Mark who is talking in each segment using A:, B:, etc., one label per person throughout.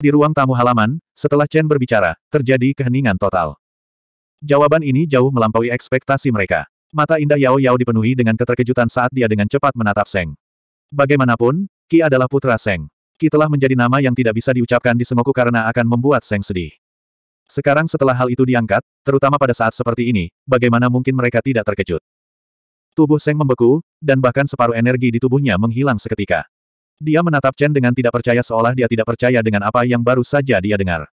A: Di ruang tamu halaman, setelah Chen berbicara, terjadi keheningan total. Jawaban ini jauh melampaui ekspektasi mereka. Mata indah Yao Yao dipenuhi dengan keterkejutan saat dia dengan cepat menatap Seng. Bagaimanapun, Ki adalah putra Seng. Ki telah menjadi nama yang tidak bisa diucapkan di Sengoku karena akan membuat Seng sedih. Sekarang setelah hal itu diangkat, terutama pada saat seperti ini, bagaimana mungkin mereka tidak terkejut? Tubuh Seng membeku, dan bahkan separuh energi di tubuhnya menghilang seketika. Dia menatap Chen dengan tidak percaya seolah dia tidak percaya dengan apa yang baru saja dia dengar.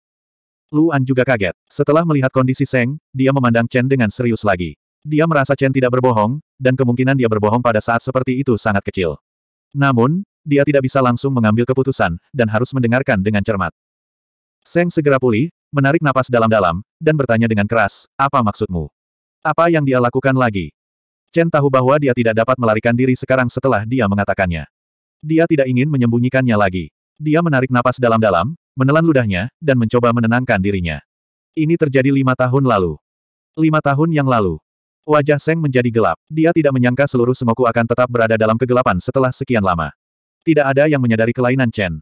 A: Luan juga kaget. Setelah melihat kondisi Seng, dia memandang Chen dengan serius lagi. Dia merasa Chen tidak berbohong, dan kemungkinan dia berbohong pada saat seperti itu sangat kecil. Namun, dia tidak bisa langsung mengambil keputusan, dan harus mendengarkan dengan cermat. Seng segera pulih, menarik napas dalam-dalam, dan bertanya dengan keras, apa maksudmu? Apa yang dia lakukan lagi? Chen tahu bahwa dia tidak dapat melarikan diri sekarang setelah dia mengatakannya. Dia tidak ingin menyembunyikannya lagi. Dia menarik napas dalam-dalam, menelan ludahnya, dan mencoba menenangkan dirinya. Ini terjadi lima tahun lalu. Lima tahun yang lalu. Wajah Seng menjadi gelap. Dia tidak menyangka seluruh semoku akan tetap berada dalam kegelapan setelah sekian lama. Tidak ada yang menyadari kelainan Chen.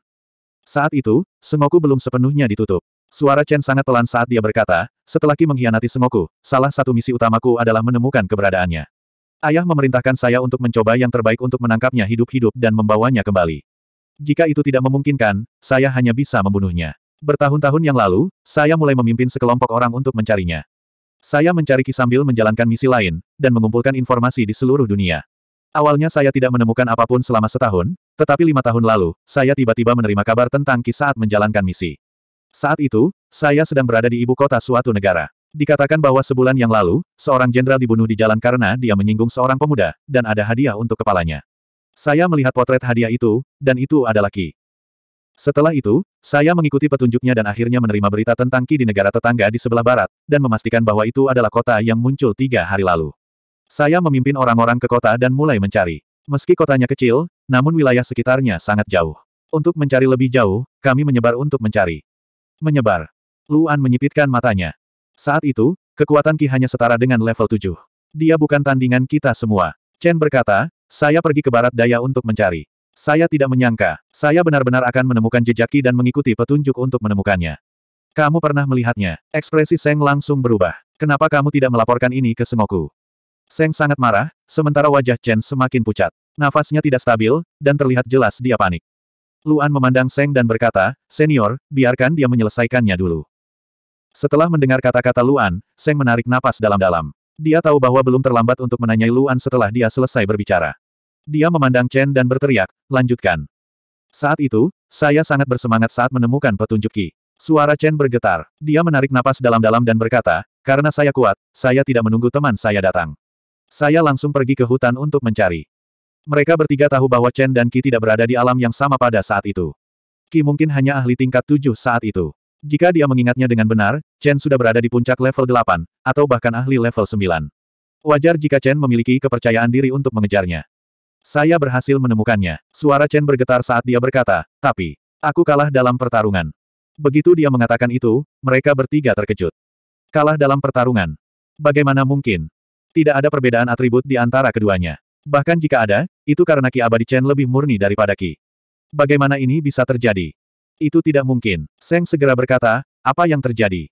A: Saat itu, semoku belum sepenuhnya ditutup. Suara Chen sangat pelan saat dia berkata, setelah Ki mengkhianati Sengoku, salah satu misi utamaku adalah menemukan keberadaannya. Ayah memerintahkan saya untuk mencoba yang terbaik untuk menangkapnya hidup-hidup dan membawanya kembali. Jika itu tidak memungkinkan, saya hanya bisa membunuhnya. Bertahun-tahun yang lalu, saya mulai memimpin sekelompok orang untuk mencarinya. Saya mencari kisah sambil menjalankan misi lain, dan mengumpulkan informasi di seluruh dunia. Awalnya saya tidak menemukan apapun selama setahun, tetapi lima tahun lalu, saya tiba-tiba menerima kabar tentang Ki saat menjalankan misi. Saat itu, saya sedang berada di ibu kota suatu negara. Dikatakan bahwa sebulan yang lalu, seorang jenderal dibunuh di jalan karena dia menyinggung seorang pemuda, dan ada hadiah untuk kepalanya. Saya melihat potret hadiah itu, dan itu adalah Ki. Setelah itu, saya mengikuti petunjuknya dan akhirnya menerima berita tentang Ki di negara tetangga di sebelah barat, dan memastikan bahwa itu adalah kota yang muncul tiga hari lalu. Saya memimpin orang-orang ke kota dan mulai mencari. Meski kotanya kecil, namun wilayah sekitarnya sangat jauh. Untuk mencari lebih jauh, kami menyebar untuk mencari. Menyebar. Luan menyipitkan matanya. Saat itu, kekuatan Ki hanya setara dengan level 7. Dia bukan tandingan kita semua. Chen berkata, saya pergi ke barat daya untuk mencari. Saya tidak menyangka, saya benar-benar akan menemukan jejak Ki dan mengikuti petunjuk untuk menemukannya. Kamu pernah melihatnya. Ekspresi Seng langsung berubah. Kenapa kamu tidak melaporkan ini ke semoku? Seng sangat marah, sementara wajah Chen semakin pucat. Nafasnya tidak stabil, dan terlihat jelas dia panik. Luan memandang Seng dan berkata, Senior, biarkan dia menyelesaikannya dulu. Setelah mendengar kata-kata Luan, Seng menarik napas dalam-dalam. Dia tahu bahwa belum terlambat untuk menanyai Luan setelah dia selesai berbicara. Dia memandang Chen dan berteriak, lanjutkan. Saat itu, saya sangat bersemangat saat menemukan petunjuk Ki. Suara Chen bergetar. Dia menarik napas dalam-dalam dan berkata, karena saya kuat, saya tidak menunggu teman saya datang. Saya langsung pergi ke hutan untuk mencari. Mereka bertiga tahu bahwa Chen dan Ki tidak berada di alam yang sama pada saat itu. Ki mungkin hanya ahli tingkat tujuh saat itu. Jika dia mengingatnya dengan benar, Chen sudah berada di puncak level 8, atau bahkan ahli level 9. Wajar jika Chen memiliki kepercayaan diri untuk mengejarnya. Saya berhasil menemukannya. Suara Chen bergetar saat dia berkata, tapi, aku kalah dalam pertarungan. Begitu dia mengatakan itu, mereka bertiga terkejut. Kalah dalam pertarungan. Bagaimana mungkin? Tidak ada perbedaan atribut di antara keduanya. Bahkan jika ada, itu karena Ki Abadi Chen lebih murni daripada Ki. Bagaimana ini bisa terjadi? Itu tidak mungkin. Seng segera berkata, apa yang terjadi?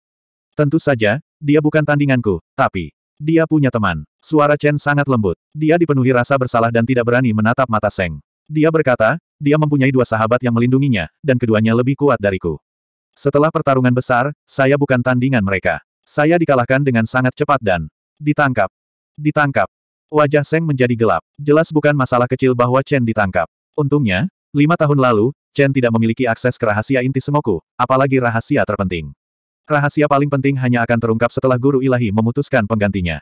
A: Tentu saja, dia bukan tandinganku, tapi dia punya teman. Suara Chen sangat lembut. Dia dipenuhi rasa bersalah dan tidak berani menatap mata Seng. Dia berkata, dia mempunyai dua sahabat yang melindunginya, dan keduanya lebih kuat dariku. Setelah pertarungan besar, saya bukan tandingan mereka. Saya dikalahkan dengan sangat cepat dan ditangkap. Ditangkap. Wajah Seng menjadi gelap. Jelas bukan masalah kecil bahwa Chen ditangkap. Untungnya, lima tahun lalu, Chen tidak memiliki akses ke rahasia inti semoku, apalagi rahasia terpenting. Rahasia paling penting hanya akan terungkap setelah guru ilahi memutuskan penggantinya.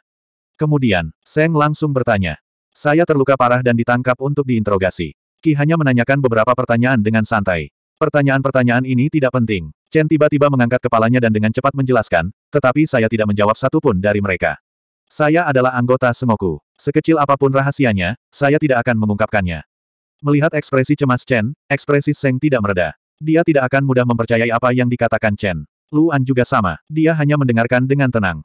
A: Kemudian, Seng langsung bertanya. Saya terluka parah dan ditangkap untuk diinterogasi. Ki hanya menanyakan beberapa pertanyaan dengan santai. Pertanyaan-pertanyaan ini tidak penting. Chen tiba-tiba mengangkat kepalanya dan dengan cepat menjelaskan, tetapi saya tidak menjawab satupun dari mereka. Saya adalah anggota Semoku. Sekecil apapun rahasianya, saya tidak akan mengungkapkannya. Melihat ekspresi cemas Chen, ekspresi Seng tidak mereda. Dia tidak akan mudah mempercayai apa yang dikatakan Chen. Luan juga sama, dia hanya mendengarkan dengan tenang.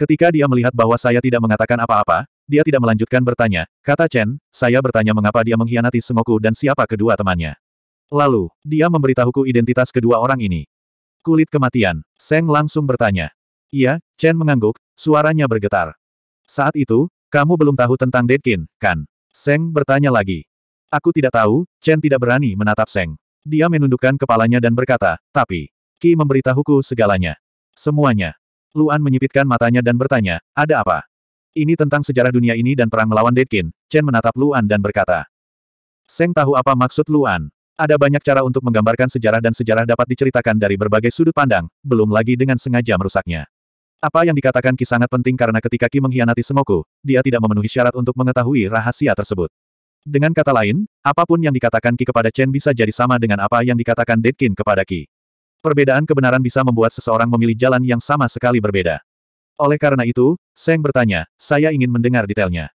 A: Ketika dia melihat bahwa saya tidak mengatakan apa-apa, dia tidak melanjutkan bertanya, kata Chen, saya bertanya mengapa dia mengkhianati Sengoku dan siapa kedua temannya. Lalu, dia memberitahuku identitas kedua orang ini. Kulit kematian, Seng langsung bertanya. Iya, Chen mengangguk, suaranya bergetar. Saat itu, kamu belum tahu tentang Deadkin, kan? Seng bertanya lagi. Aku tidak tahu, Chen tidak berani menatap Seng. Dia menundukkan kepalanya dan berkata, tapi, Ki memberitahuku segalanya. Semuanya. Luan menyipitkan matanya dan bertanya, ada apa? Ini tentang sejarah dunia ini dan perang melawan Deadkin, Chen menatap Luan dan berkata. Seng tahu apa maksud Luan. Ada banyak cara untuk menggambarkan sejarah dan sejarah dapat diceritakan dari berbagai sudut pandang, belum lagi dengan sengaja merusaknya. Apa yang dikatakan Ki sangat penting karena ketika Ki mengkhianati Semoku, dia tidak memenuhi syarat untuk mengetahui rahasia tersebut. Dengan kata lain, apapun yang dikatakan Ki kepada Chen bisa jadi sama dengan apa yang dikatakan Deadkin kepada Ki. Perbedaan kebenaran bisa membuat seseorang memilih jalan yang sama sekali berbeda. Oleh karena itu, Seng bertanya, saya ingin mendengar detailnya.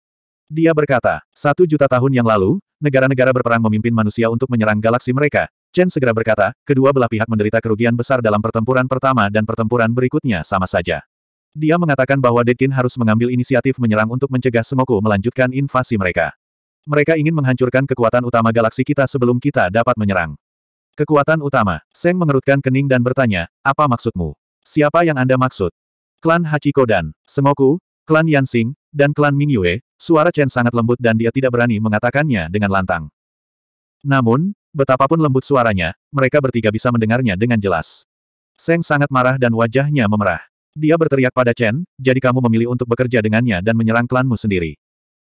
A: Dia berkata, satu juta tahun yang lalu, negara-negara berperang memimpin manusia untuk menyerang galaksi mereka, Chen segera berkata, kedua belah pihak menderita kerugian besar dalam pertempuran pertama dan pertempuran berikutnya sama saja. Dia mengatakan bahwa Deadkin harus mengambil inisiatif menyerang untuk mencegah semoku melanjutkan invasi mereka. Mereka ingin menghancurkan kekuatan utama galaksi kita sebelum kita dapat menyerang. Kekuatan utama, Seng mengerutkan kening dan bertanya, apa maksudmu? Siapa yang Anda maksud? Klan Hachiko dan Sengoku, klan Yansing, dan klan Mingyue, suara Chen sangat lembut dan dia tidak berani mengatakannya dengan lantang. Namun, betapapun lembut suaranya, mereka bertiga bisa mendengarnya dengan jelas. Seng sangat marah dan wajahnya memerah. Dia berteriak pada Chen, jadi kamu memilih untuk bekerja dengannya dan menyerang klanmu sendiri.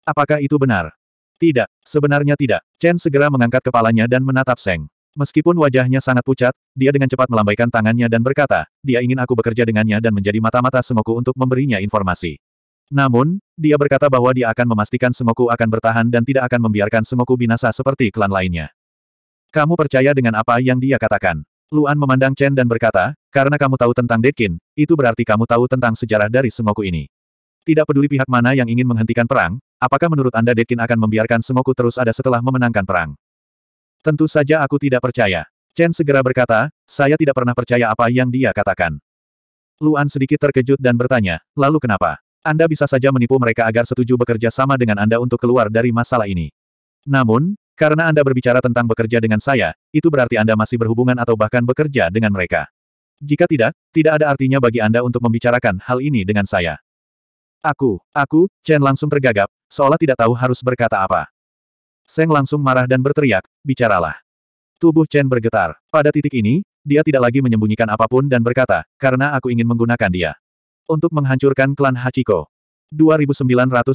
A: Apakah itu benar? Tidak, sebenarnya tidak. Chen segera mengangkat kepalanya dan menatap Seng. Meskipun wajahnya sangat pucat, dia dengan cepat melambaikan tangannya dan berkata, dia ingin aku bekerja dengannya dan menjadi mata-mata Sengoku untuk memberinya informasi. Namun, dia berkata bahwa dia akan memastikan Sengoku akan bertahan dan tidak akan membiarkan Sengoku binasa seperti klan lainnya. Kamu percaya dengan apa yang dia katakan? Luan memandang Chen dan berkata, karena kamu tahu tentang Dekin, itu berarti kamu tahu tentang sejarah dari Sengoku ini. Tidak peduli pihak mana yang ingin menghentikan perang, Apakah menurut Anda Dekin akan membiarkan Semoku terus ada setelah memenangkan perang? Tentu saja aku tidak percaya. Chen segera berkata, saya tidak pernah percaya apa yang dia katakan. Luan sedikit terkejut dan bertanya, lalu kenapa? Anda bisa saja menipu mereka agar setuju bekerja sama dengan Anda untuk keluar dari masalah ini. Namun, karena Anda berbicara tentang bekerja dengan saya, itu berarti Anda masih berhubungan atau bahkan bekerja dengan mereka. Jika tidak, tidak ada artinya bagi Anda untuk membicarakan hal ini dengan saya. Aku, aku, Chen langsung tergagap, seolah tidak tahu harus berkata apa. Seng langsung marah dan berteriak, bicaralah. Tubuh Chen bergetar. Pada titik ini, dia tidak lagi menyembunyikan apapun dan berkata, karena aku ingin menggunakan dia. Untuk menghancurkan klan Hachiko. 2992.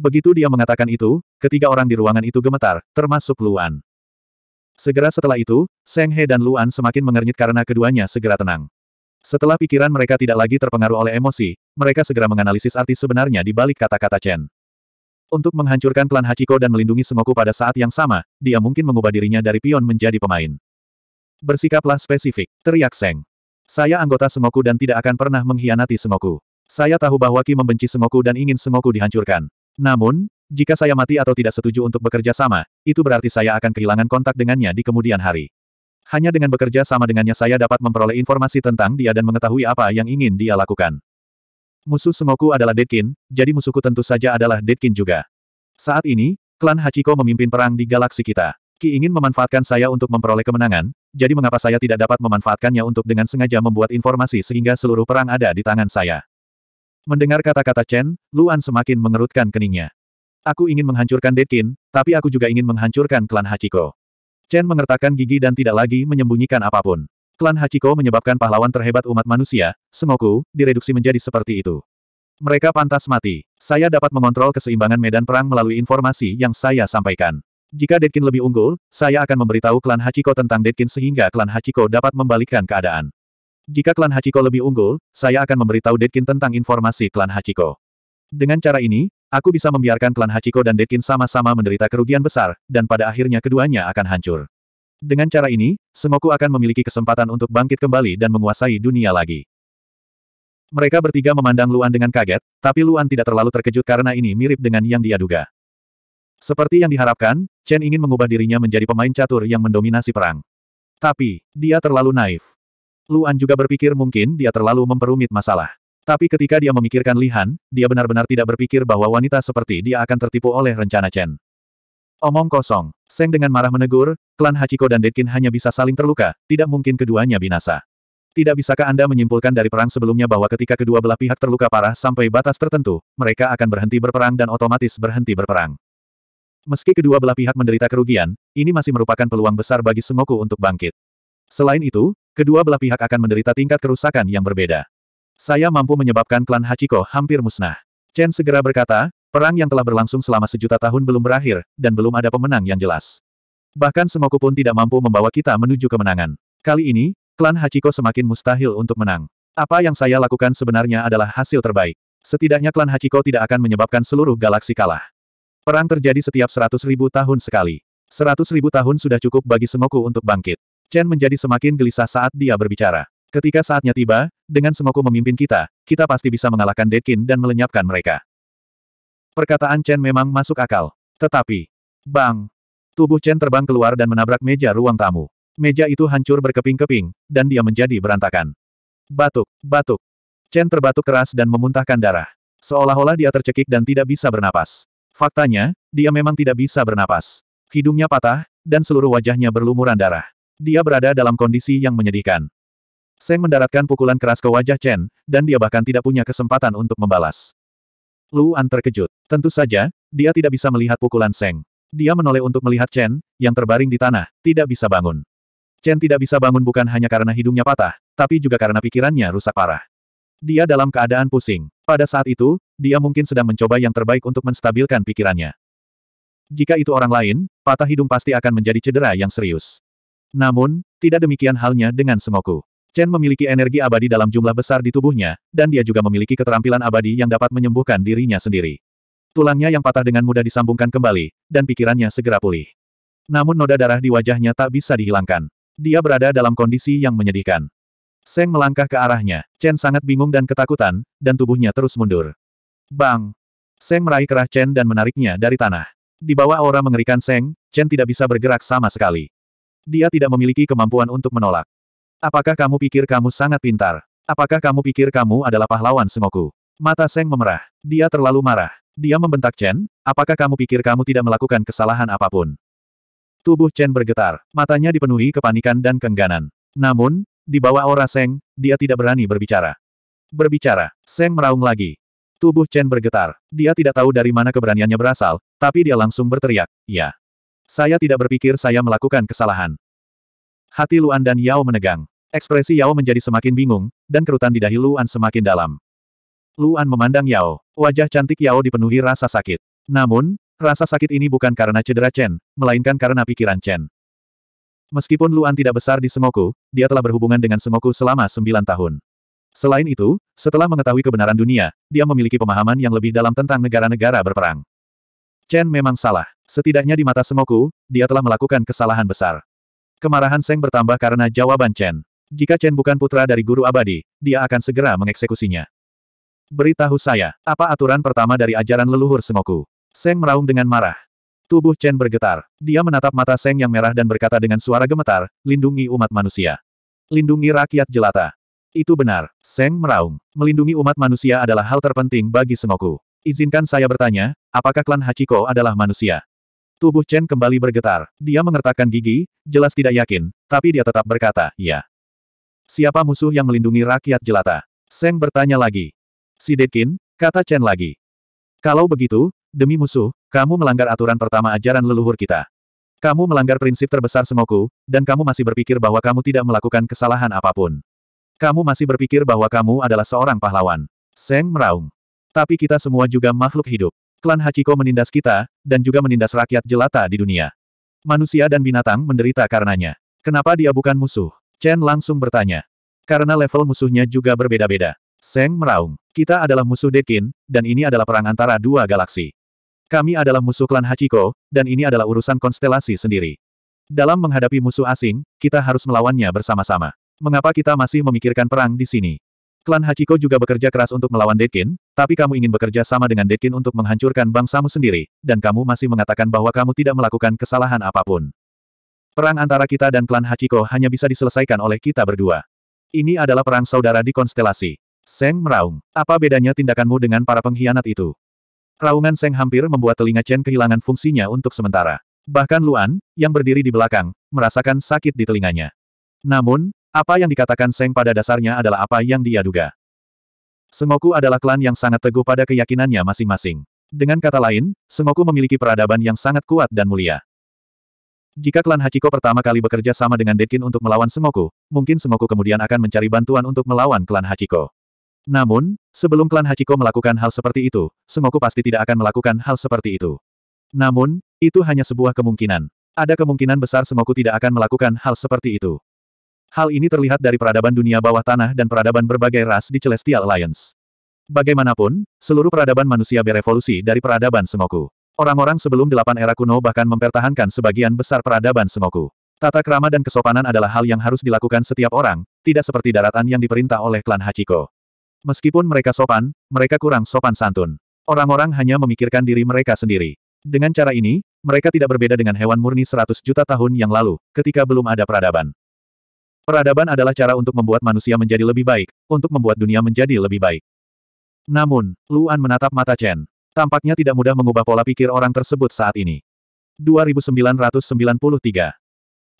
A: Begitu dia mengatakan itu, ketiga orang di ruangan itu gemetar, termasuk Luan. Segera setelah itu, Seng He dan Luan semakin mengernyit karena keduanya segera tenang. Setelah pikiran mereka tidak lagi terpengaruh oleh emosi, mereka segera menganalisis arti sebenarnya di balik kata-kata Chen. Untuk menghancurkan klan Hachiko dan melindungi Semoku pada saat yang sama, dia mungkin mengubah dirinya dari pion menjadi pemain. Bersikaplah spesifik, teriak Seng. Saya anggota Semoku dan tidak akan pernah mengkhianati Semoku. Saya tahu bahwa Ki membenci Semoku dan ingin Semoku dihancurkan. Namun, jika saya mati atau tidak setuju untuk bekerja sama, itu berarti saya akan kehilangan kontak dengannya di kemudian hari. Hanya dengan bekerja sama dengannya saya dapat memperoleh informasi tentang dia dan mengetahui apa yang ingin dia lakukan. Musuh Sengoku adalah Deadkin, jadi musuhku tentu saja adalah Deadkin juga. Saat ini, klan Hachiko memimpin perang di galaksi kita. Ki ingin memanfaatkan saya untuk memperoleh kemenangan, jadi mengapa saya tidak dapat memanfaatkannya untuk dengan sengaja membuat informasi sehingga seluruh perang ada di tangan saya. Mendengar kata-kata Chen, Luan semakin mengerutkan keningnya. Aku ingin menghancurkan Deadkin, tapi aku juga ingin menghancurkan klan Hachiko. Chen mengertakkan gigi dan tidak lagi menyembunyikan apapun. Klan Hachiko menyebabkan pahlawan terhebat umat manusia, Sengoku, direduksi menjadi seperti itu. Mereka pantas mati. Saya dapat mengontrol keseimbangan medan perang melalui informasi yang saya sampaikan. Jika Dedkin lebih unggul, saya akan memberitahu klan Hachiko tentang Dedkin sehingga klan Hachiko dapat membalikkan keadaan. Jika klan Hachiko lebih unggul, saya akan memberitahu Dedkin tentang informasi klan Hachiko. Dengan cara ini, Aku bisa membiarkan klan Hachiko dan Dekin sama-sama menderita kerugian besar, dan pada akhirnya keduanya akan hancur. Dengan cara ini, Sengoku akan memiliki kesempatan untuk bangkit kembali dan menguasai dunia lagi. Mereka bertiga memandang Luan dengan kaget, tapi Luan tidak terlalu terkejut karena ini mirip dengan yang dia duga. Seperti yang diharapkan, Chen ingin mengubah dirinya menjadi pemain catur yang mendominasi perang. Tapi, dia terlalu naif. Luan juga berpikir mungkin dia terlalu memperumit masalah. Tapi ketika dia memikirkan Lihan, dia benar-benar tidak berpikir bahwa wanita seperti dia akan tertipu oleh rencana Chen. Omong kosong. Seng dengan marah menegur, klan Hachiko dan Dekin hanya bisa saling terluka, tidak mungkin keduanya binasa. Tidak bisakah Anda menyimpulkan dari perang sebelumnya bahwa ketika kedua belah pihak terluka parah sampai batas tertentu, mereka akan berhenti berperang dan otomatis berhenti berperang. Meski kedua belah pihak menderita kerugian, ini masih merupakan peluang besar bagi Sengoku untuk bangkit. Selain itu, kedua belah pihak akan menderita tingkat kerusakan yang berbeda. Saya mampu menyebabkan klan Hachiko hampir musnah. Chen segera berkata, perang yang telah berlangsung selama sejuta tahun belum berakhir, dan belum ada pemenang yang jelas. Bahkan Semoku pun tidak mampu membawa kita menuju kemenangan. Kali ini, klan Hachiko semakin mustahil untuk menang. Apa yang saya lakukan sebenarnya adalah hasil terbaik. Setidaknya klan Hachiko tidak akan menyebabkan seluruh galaksi kalah. Perang terjadi setiap seratus ribu tahun sekali. Seratus ribu tahun sudah cukup bagi Semoku untuk bangkit. Chen menjadi semakin gelisah saat dia berbicara. Ketika saatnya tiba, dengan Semoku memimpin kita, kita pasti bisa mengalahkan Dekin dan melenyapkan mereka. Perkataan Chen memang masuk akal. Tetapi, bang! Tubuh Chen terbang keluar dan menabrak meja ruang tamu. Meja itu hancur berkeping-keping, dan dia menjadi berantakan. Batuk, batuk. Chen terbatuk keras dan memuntahkan darah. Seolah-olah dia tercekik dan tidak bisa bernapas. Faktanya, dia memang tidak bisa bernapas. Hidungnya patah, dan seluruh wajahnya berlumuran darah. Dia berada dalam kondisi yang menyedihkan. Seng mendaratkan pukulan keras ke wajah Chen, dan dia bahkan tidak punya kesempatan untuk membalas. Luan terkejut. Tentu saja, dia tidak bisa melihat pukulan Seng. Dia menoleh untuk melihat Chen, yang terbaring di tanah, tidak bisa bangun. Chen tidak bisa bangun bukan hanya karena hidungnya patah, tapi juga karena pikirannya rusak parah. Dia dalam keadaan pusing. Pada saat itu, dia mungkin sedang mencoba yang terbaik untuk menstabilkan pikirannya. Jika itu orang lain, patah hidung pasti akan menjadi cedera yang serius. Namun, tidak demikian halnya dengan Sengoku. Chen memiliki energi abadi dalam jumlah besar di tubuhnya, dan dia juga memiliki keterampilan abadi yang dapat menyembuhkan dirinya sendiri. Tulangnya yang patah dengan mudah disambungkan kembali, dan pikirannya segera pulih. Namun noda darah di wajahnya tak bisa dihilangkan. Dia berada dalam kondisi yang menyedihkan. Seng melangkah ke arahnya. Chen sangat bingung dan ketakutan, dan tubuhnya terus mundur. Bang! Seng meraih kerah Chen dan menariknya dari tanah. Di bawah aura mengerikan Seng, Chen tidak bisa bergerak sama sekali. Dia tidak memiliki kemampuan untuk menolak. Apakah kamu pikir kamu sangat pintar? Apakah kamu pikir kamu adalah pahlawan Sengoku? Mata Seng memerah. Dia terlalu marah. Dia membentak Chen, apakah kamu pikir kamu tidak melakukan kesalahan apapun? Tubuh Chen bergetar, matanya dipenuhi kepanikan dan kengganan. Namun, di bawah aura Seng, dia tidak berani berbicara. Berbicara, Seng meraung lagi. Tubuh Chen bergetar. Dia tidak tahu dari mana keberaniannya berasal, tapi dia langsung berteriak, "Ya. Saya tidak berpikir saya melakukan kesalahan. Hati Luan dan Yao menegang. Ekspresi Yao menjadi semakin bingung, dan kerutan di dahi Luan semakin dalam. Luan memandang Yao. Wajah cantik Yao dipenuhi rasa sakit. Namun, rasa sakit ini bukan karena cedera Chen, melainkan karena pikiran Chen. Meskipun Luan tidak besar di Semoku, dia telah berhubungan dengan Semoku selama sembilan tahun. Selain itu, setelah mengetahui kebenaran dunia, dia memiliki pemahaman yang lebih dalam tentang negara-negara berperang. Chen memang salah. Setidaknya di mata Semoku, dia telah melakukan kesalahan besar. Kemarahan Seng bertambah karena jawaban Chen. Jika Chen bukan putra dari guru abadi, dia akan segera mengeksekusinya. Beritahu saya, apa aturan pertama dari ajaran leluhur Sengoku? Seng meraung dengan marah. Tubuh Chen bergetar. Dia menatap mata Seng yang merah dan berkata dengan suara gemetar, lindungi umat manusia. Lindungi rakyat jelata. Itu benar, Seng meraung. Melindungi umat manusia adalah hal terpenting bagi Sengoku. Izinkan saya bertanya, apakah klan Hachiko adalah manusia? Tubuh Chen kembali bergetar. Dia mengertakkan gigi, jelas tidak yakin, tapi dia tetap berkata, ya. Siapa musuh yang melindungi rakyat jelata? Seng bertanya lagi. Si Dekin, kata Chen lagi. Kalau begitu, demi musuh, kamu melanggar aturan pertama ajaran leluhur kita. Kamu melanggar prinsip terbesar semoku, dan kamu masih berpikir bahwa kamu tidak melakukan kesalahan apapun. Kamu masih berpikir bahwa kamu adalah seorang pahlawan. Seng meraung. Tapi kita semua juga makhluk hidup klan Hachiko menindas kita, dan juga menindas rakyat jelata di dunia. Manusia dan binatang menderita karenanya. Kenapa dia bukan musuh? Chen langsung bertanya. Karena level musuhnya juga berbeda-beda. Seng meraung. Kita adalah musuh Dekin, dan ini adalah perang antara dua galaksi. Kami adalah musuh klan Hachiko, dan ini adalah urusan konstelasi sendiri. Dalam menghadapi musuh asing, kita harus melawannya bersama-sama. Mengapa kita masih memikirkan perang di sini? Klan Hachiko juga bekerja keras untuk melawan Dekin, tapi kamu ingin bekerja sama dengan Dekin untuk menghancurkan bangsamu sendiri, dan kamu masih mengatakan bahwa kamu tidak melakukan kesalahan apapun. Perang antara kita dan klan Hachiko hanya bisa diselesaikan oleh kita berdua. Ini adalah perang saudara di konstelasi. Seng meraung. Apa bedanya tindakanmu dengan para pengkhianat itu? Raungan Seng hampir membuat telinga Chen kehilangan fungsinya untuk sementara. Bahkan Luan, yang berdiri di belakang, merasakan sakit di telinganya. Namun, apa yang dikatakan Seng pada dasarnya adalah apa yang dia duga. Sengoku adalah klan yang sangat teguh pada keyakinannya masing-masing. Dengan kata lain, Sengoku memiliki peradaban yang sangat kuat dan mulia. Jika klan Hachiko pertama kali bekerja sama dengan Dekin untuk melawan Sengoku, mungkin Sengoku kemudian akan mencari bantuan untuk melawan klan Hachiko. Namun, sebelum klan Hachiko melakukan hal seperti itu, Sengoku pasti tidak akan melakukan hal seperti itu. Namun, itu hanya sebuah kemungkinan. Ada kemungkinan besar Sengoku tidak akan melakukan hal seperti itu. Hal ini terlihat dari peradaban dunia bawah tanah dan peradaban berbagai ras di Celestial Alliance. Bagaimanapun, seluruh peradaban manusia berevolusi dari peradaban semoku. Orang-orang sebelum delapan era kuno bahkan mempertahankan sebagian besar peradaban semoku. Tata kerama dan kesopanan adalah hal yang harus dilakukan setiap orang, tidak seperti daratan yang diperintah oleh klan Hachiko. Meskipun mereka sopan, mereka kurang sopan santun. Orang-orang hanya memikirkan diri mereka sendiri. Dengan cara ini, mereka tidak berbeda dengan hewan murni 100 juta tahun yang lalu, ketika belum ada peradaban. Peradaban adalah cara untuk membuat manusia menjadi lebih baik, untuk membuat dunia menjadi lebih baik. Namun, Luan menatap mata Chen. Tampaknya tidak mudah mengubah pola pikir orang tersebut saat ini. 2993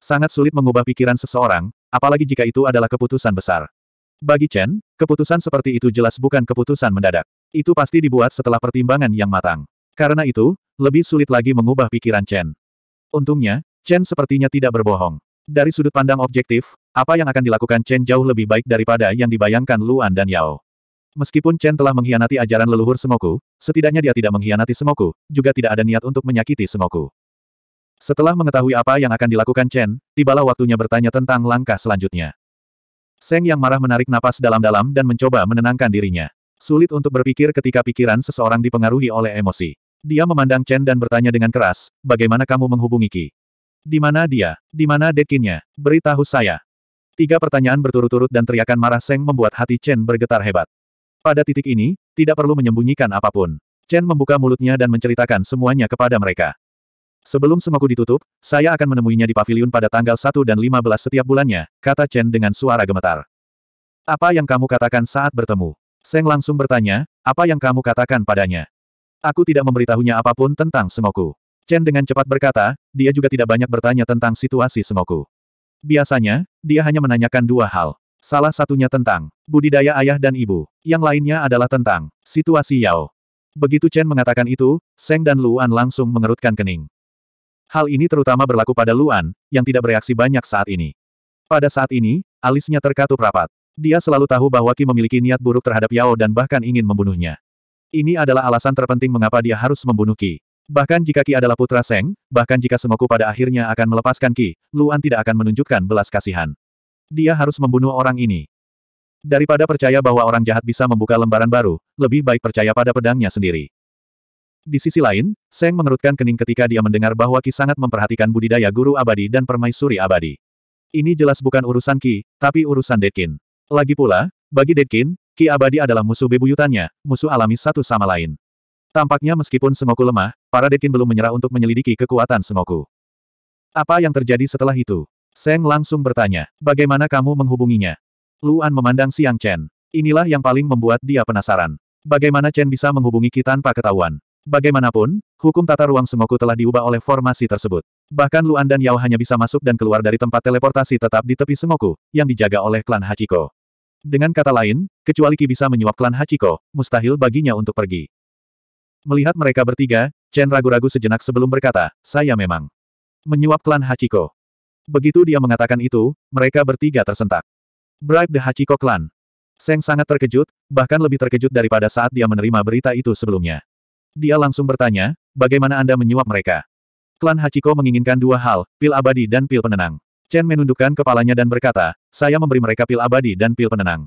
A: Sangat sulit mengubah pikiran seseorang, apalagi jika itu adalah keputusan besar. Bagi Chen, keputusan seperti itu jelas bukan keputusan mendadak. Itu pasti dibuat setelah pertimbangan yang matang. Karena itu, lebih sulit lagi mengubah pikiran Chen. Untungnya, Chen sepertinya tidak berbohong. Dari sudut pandang objektif, apa yang akan dilakukan Chen jauh lebih baik daripada yang dibayangkan Luan dan Yao. Meskipun Chen telah mengkhianati ajaran leluhur Semoku, setidaknya dia tidak mengkhianati Semoku, juga tidak ada niat untuk menyakiti Semoku. Setelah mengetahui apa yang akan dilakukan Chen, tibalah waktunya bertanya tentang langkah selanjutnya. Seng yang marah menarik napas dalam-dalam dan mencoba menenangkan dirinya. Sulit untuk berpikir ketika pikiran seseorang dipengaruhi oleh emosi. Dia memandang Chen dan bertanya dengan keras, bagaimana kamu menghubungi Ki? Di mana dia? Di mana dekinnya? Beritahu saya. Tiga pertanyaan berturut-turut dan teriakan marah Seng membuat hati Chen bergetar hebat. Pada titik ini, tidak perlu menyembunyikan apapun. Chen membuka mulutnya dan menceritakan semuanya kepada mereka. Sebelum semoku ditutup, saya akan menemuinya di pavilion pada tanggal 1 dan 15 setiap bulannya, kata Chen dengan suara gemetar. Apa yang kamu katakan saat bertemu? Seng langsung bertanya, apa yang kamu katakan padanya? Aku tidak memberitahunya apapun tentang semoku. Chen dengan cepat berkata, dia juga tidak banyak bertanya tentang situasi Sengoku. Biasanya, dia hanya menanyakan dua hal. Salah satunya tentang budidaya ayah dan ibu, yang lainnya adalah tentang situasi Yao. Begitu Chen mengatakan itu, Seng dan Luan langsung mengerutkan kening. Hal ini terutama berlaku pada Luan, yang tidak bereaksi banyak saat ini. Pada saat ini, alisnya terkatup rapat. Dia selalu tahu bahwa Ki memiliki niat buruk terhadap Yao dan bahkan ingin membunuhnya. Ini adalah alasan terpenting mengapa dia harus membunuh Ki. Bahkan jika Ki adalah putra Seng, bahkan jika semoku pada akhirnya akan melepaskan Ki, Luan tidak akan menunjukkan belas kasihan. Dia harus membunuh orang ini. Daripada percaya bahwa orang jahat bisa membuka lembaran baru, lebih baik percaya pada pedangnya sendiri. Di sisi lain, Seng mengerutkan kening ketika dia mendengar bahwa Ki sangat memperhatikan budidaya guru abadi dan permaisuri abadi. Ini jelas bukan urusan Ki, tapi urusan Dekin. Lagi pula, bagi Dekin, Ki abadi adalah musuh bebuyutannya, musuh alami satu sama lain. Tampaknya meskipun Sengoku lemah, para Dekin belum menyerah untuk menyelidiki kekuatan Sengoku. Apa yang terjadi setelah itu? Seng langsung bertanya, bagaimana kamu menghubunginya? Luan memandang Siang Chen. Inilah yang paling membuat dia penasaran. Bagaimana Chen bisa menghubungi kita tanpa ketahuan? Bagaimanapun, hukum tata ruang Sengoku telah diubah oleh formasi tersebut. Bahkan Luan dan Yao hanya bisa masuk dan keluar dari tempat teleportasi tetap di tepi Sengoku, yang dijaga oleh klan Hachiko. Dengan kata lain, kecuali Ki bisa menyuap klan Hachiko, mustahil baginya untuk pergi. Melihat mereka bertiga, Chen ragu-ragu sejenak sebelum berkata, saya memang menyuap klan Hachiko. Begitu dia mengatakan itu, mereka bertiga tersentak. Bribe the Hachiko Clan. Seng sangat terkejut, bahkan lebih terkejut daripada saat dia menerima berita itu sebelumnya. Dia langsung bertanya, bagaimana Anda menyuap mereka? Klan Hachiko menginginkan dua hal, pil abadi dan pil penenang. Chen menundukkan kepalanya dan berkata, saya memberi mereka pil abadi dan pil penenang.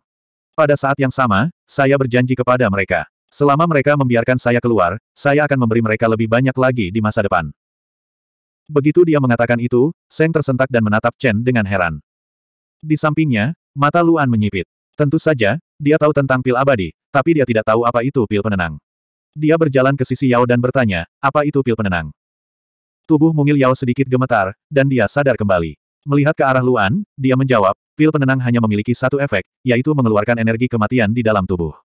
A: Pada saat yang sama, saya berjanji kepada mereka. Selama mereka membiarkan saya keluar, saya akan memberi mereka lebih banyak lagi di masa depan. Begitu dia mengatakan itu, Seng tersentak dan menatap Chen dengan heran. Di sampingnya, mata Luan menyipit. Tentu saja, dia tahu tentang pil abadi, tapi dia tidak tahu apa itu pil penenang. Dia berjalan ke sisi Yao dan bertanya, apa itu pil penenang? Tubuh mungil Yao sedikit gemetar, dan dia sadar kembali. Melihat ke arah Luan, dia menjawab, pil penenang hanya memiliki satu efek, yaitu mengeluarkan energi kematian di dalam tubuh.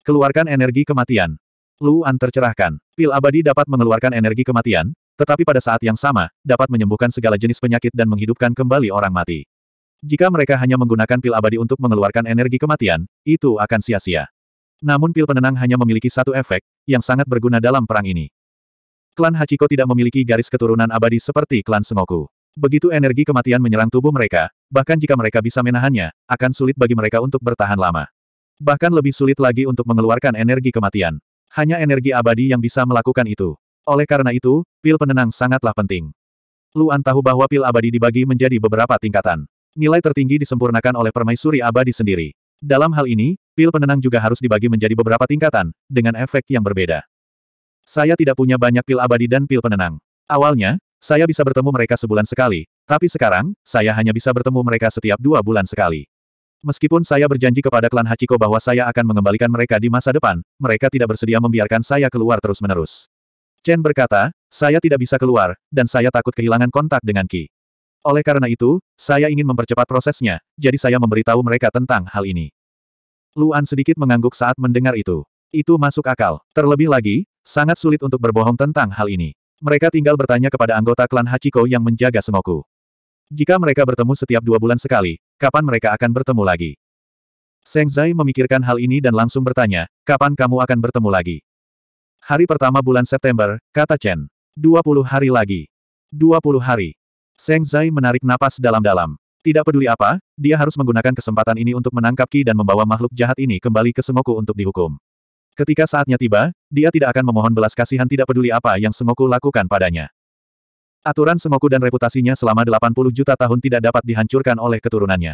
A: Keluarkan energi kematian. Luan tercerahkan. Pil abadi dapat mengeluarkan energi kematian, tetapi pada saat yang sama, dapat menyembuhkan segala jenis penyakit dan menghidupkan kembali orang mati. Jika mereka hanya menggunakan pil abadi untuk mengeluarkan energi kematian, itu akan sia-sia. Namun pil penenang hanya memiliki satu efek, yang sangat berguna dalam perang ini. Klan Hachiko tidak memiliki garis keturunan abadi seperti klan Sengoku. Begitu energi kematian menyerang tubuh mereka, bahkan jika mereka bisa menahannya, akan sulit bagi mereka untuk bertahan lama. Bahkan lebih sulit lagi untuk mengeluarkan energi kematian. Hanya energi abadi yang bisa melakukan itu. Oleh karena itu, pil penenang sangatlah penting. Luan tahu bahwa pil abadi dibagi menjadi beberapa tingkatan. Nilai tertinggi disempurnakan oleh permaisuri abadi sendiri. Dalam hal ini, pil penenang juga harus dibagi menjadi beberapa tingkatan, dengan efek yang berbeda. Saya tidak punya banyak pil abadi dan pil penenang. Awalnya, saya bisa bertemu mereka sebulan sekali, tapi sekarang, saya hanya bisa bertemu mereka setiap dua bulan sekali. Meskipun saya berjanji kepada klan Hachiko bahwa saya akan mengembalikan mereka di masa depan, mereka tidak bersedia membiarkan saya keluar terus-menerus. Chen berkata, saya tidak bisa keluar, dan saya takut kehilangan kontak dengan Ki. Oleh karena itu, saya ingin mempercepat prosesnya, jadi saya memberitahu mereka tentang hal ini. Luan sedikit mengangguk saat mendengar itu. Itu masuk akal. Terlebih lagi, sangat sulit untuk berbohong tentang hal ini. Mereka tinggal bertanya kepada anggota klan Hachiko yang menjaga Semoku. Jika mereka bertemu setiap dua bulan sekali, kapan mereka akan bertemu lagi? Seng Zai memikirkan hal ini dan langsung bertanya, kapan kamu akan bertemu lagi? Hari pertama bulan September, kata Chen. 20 hari lagi. 20 hari. Seng Zai menarik napas dalam-dalam. Tidak peduli apa, dia harus menggunakan kesempatan ini untuk menangkap Ki dan membawa makhluk jahat ini kembali ke Semoku untuk dihukum. Ketika saatnya tiba, dia tidak akan memohon belas kasihan tidak peduli apa yang Semoku lakukan padanya. Aturan Semoku dan reputasinya selama 80 juta tahun tidak dapat dihancurkan oleh keturunannya.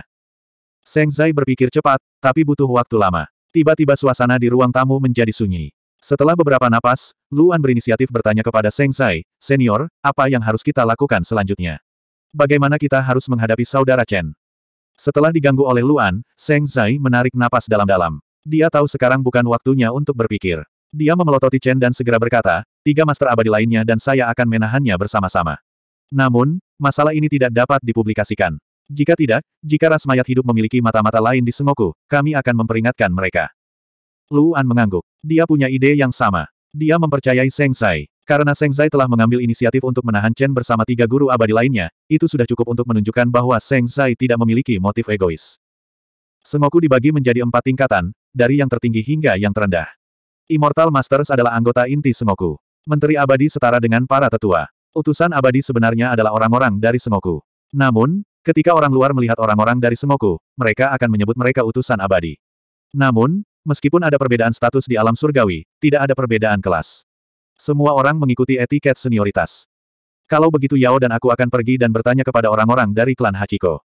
A: Seng Zai berpikir cepat, tapi butuh waktu lama. Tiba-tiba suasana di ruang tamu menjadi sunyi. Setelah beberapa napas, Luan berinisiatif bertanya kepada Seng Zai, Senior, apa yang harus kita lakukan selanjutnya? Bagaimana kita harus menghadapi saudara Chen? Setelah diganggu oleh Luan, Seng Zai menarik napas dalam-dalam. Dia tahu sekarang bukan waktunya untuk berpikir. Dia memelototi Chen dan segera berkata, tiga master abadi lainnya dan saya akan menahannya bersama-sama. Namun, masalah ini tidak dapat dipublikasikan. Jika tidak, jika ras mayat hidup memiliki mata-mata lain di Sengoku, kami akan memperingatkan mereka. Luan mengangguk. Dia punya ide yang sama. Dia mempercayai Seng Zai Karena Seng Zai telah mengambil inisiatif untuk menahan Chen bersama tiga guru abadi lainnya, itu sudah cukup untuk menunjukkan bahwa Seng Zai tidak memiliki motif egois. Sengoku dibagi menjadi empat tingkatan, dari yang tertinggi hingga yang terendah. Immortal Masters adalah anggota inti Sengoku. Menteri abadi setara dengan para tetua. Utusan abadi sebenarnya adalah orang-orang dari Sengoku. Namun, ketika orang luar melihat orang-orang dari Sengoku, mereka akan menyebut mereka utusan abadi. Namun, meskipun ada perbedaan status di alam surgawi, tidak ada perbedaan kelas. Semua orang mengikuti etiket senioritas. Kalau begitu Yao dan aku akan pergi dan bertanya kepada orang-orang dari klan Hachiko.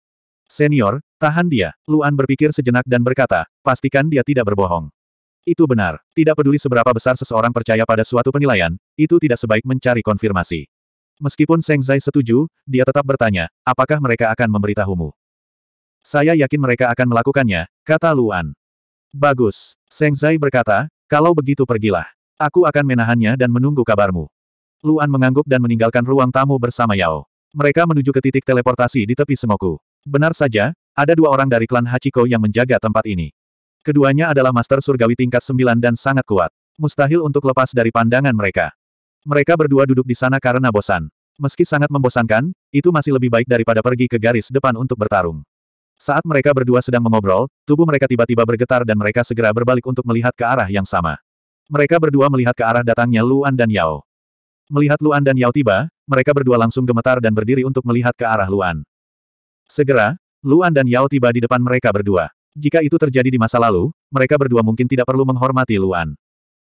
A: Senior, tahan dia. Luan berpikir sejenak dan berkata, pastikan dia tidak berbohong. Itu benar. Tidak peduli seberapa besar seseorang percaya pada suatu penilaian, itu tidak sebaik mencari konfirmasi. Meskipun Seng Zai setuju, dia tetap bertanya, apakah mereka akan memberitahumu? Saya yakin mereka akan melakukannya, kata Luan. Bagus. Seng Zai berkata, kalau begitu pergilah. Aku akan menahannya dan menunggu kabarmu. Luan mengangguk dan meninggalkan ruang tamu bersama Yao. Mereka menuju ke titik teleportasi di tepi Sengoku. Benar saja, ada dua orang dari klan Hachiko yang menjaga tempat ini. Keduanya adalah master surgawi tingkat sembilan dan sangat kuat. Mustahil untuk lepas dari pandangan mereka. Mereka berdua duduk di sana karena bosan. Meski sangat membosankan, itu masih lebih baik daripada pergi ke garis depan untuk bertarung. Saat mereka berdua sedang mengobrol, tubuh mereka tiba-tiba bergetar dan mereka segera berbalik untuk melihat ke arah yang sama. Mereka berdua melihat ke arah datangnya Luan dan Yao. Melihat Luan dan Yao tiba, mereka berdua langsung gemetar dan berdiri untuk melihat ke arah Luan. Segera, Luan dan Yao tiba di depan mereka berdua. Jika itu terjadi di masa lalu, mereka berdua mungkin tidak perlu menghormati Luan.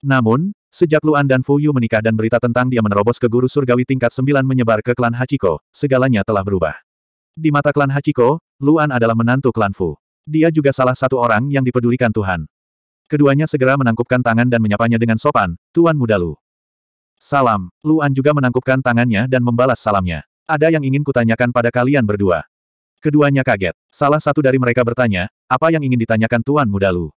A: Namun, sejak Luan dan Fuyu menikah dan berita tentang dia menerobos ke guru surgawi tingkat 9 menyebar ke klan Hachiko, segalanya telah berubah. Di mata klan Hachiko, Luan adalah menantu klan Fu. Dia juga salah satu orang yang dipedulikan Tuhan. Keduanya segera menangkupkan tangan dan menyapanya dengan sopan, Tuan Muda Lu. Salam, Luan juga menangkupkan tangannya dan membalas salamnya. Ada yang ingin kutanyakan pada kalian berdua. Keduanya kaget. Salah satu dari mereka bertanya, apa yang ingin ditanyakan Tuan Muda Lu?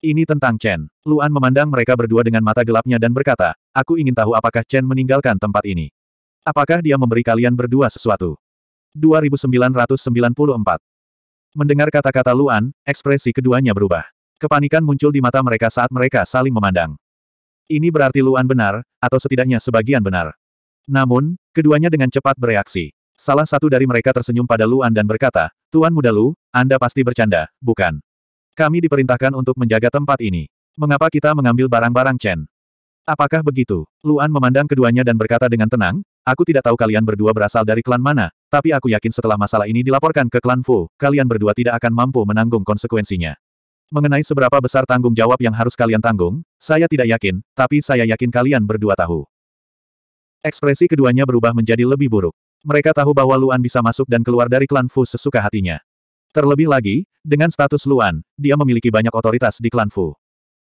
A: Ini tentang Chen. Luan memandang mereka berdua dengan mata gelapnya dan berkata, aku ingin tahu apakah Chen meninggalkan tempat ini. Apakah dia memberi kalian berdua sesuatu? 2994 Mendengar kata-kata Luan, ekspresi keduanya berubah. Kepanikan muncul di mata mereka saat mereka saling memandang. Ini berarti Luan benar, atau setidaknya sebagian benar. Namun, keduanya dengan cepat bereaksi. Salah satu dari mereka tersenyum pada Luan dan berkata, Tuan muda Lu, Anda pasti bercanda, bukan? Kami diperintahkan untuk menjaga tempat ini. Mengapa kita mengambil barang-barang Chen? Apakah begitu? Luan memandang keduanya dan berkata dengan tenang, Aku tidak tahu kalian berdua berasal dari klan mana, tapi aku yakin setelah masalah ini dilaporkan ke klan Fu, kalian berdua tidak akan mampu menanggung konsekuensinya. Mengenai seberapa besar tanggung jawab yang harus kalian tanggung, saya tidak yakin, tapi saya yakin kalian berdua tahu. Ekspresi keduanya berubah menjadi lebih buruk. Mereka tahu bahwa Luan bisa masuk dan keluar dari klan Fu sesuka hatinya. Terlebih lagi, dengan status Luan, dia memiliki banyak otoritas di klan Fu.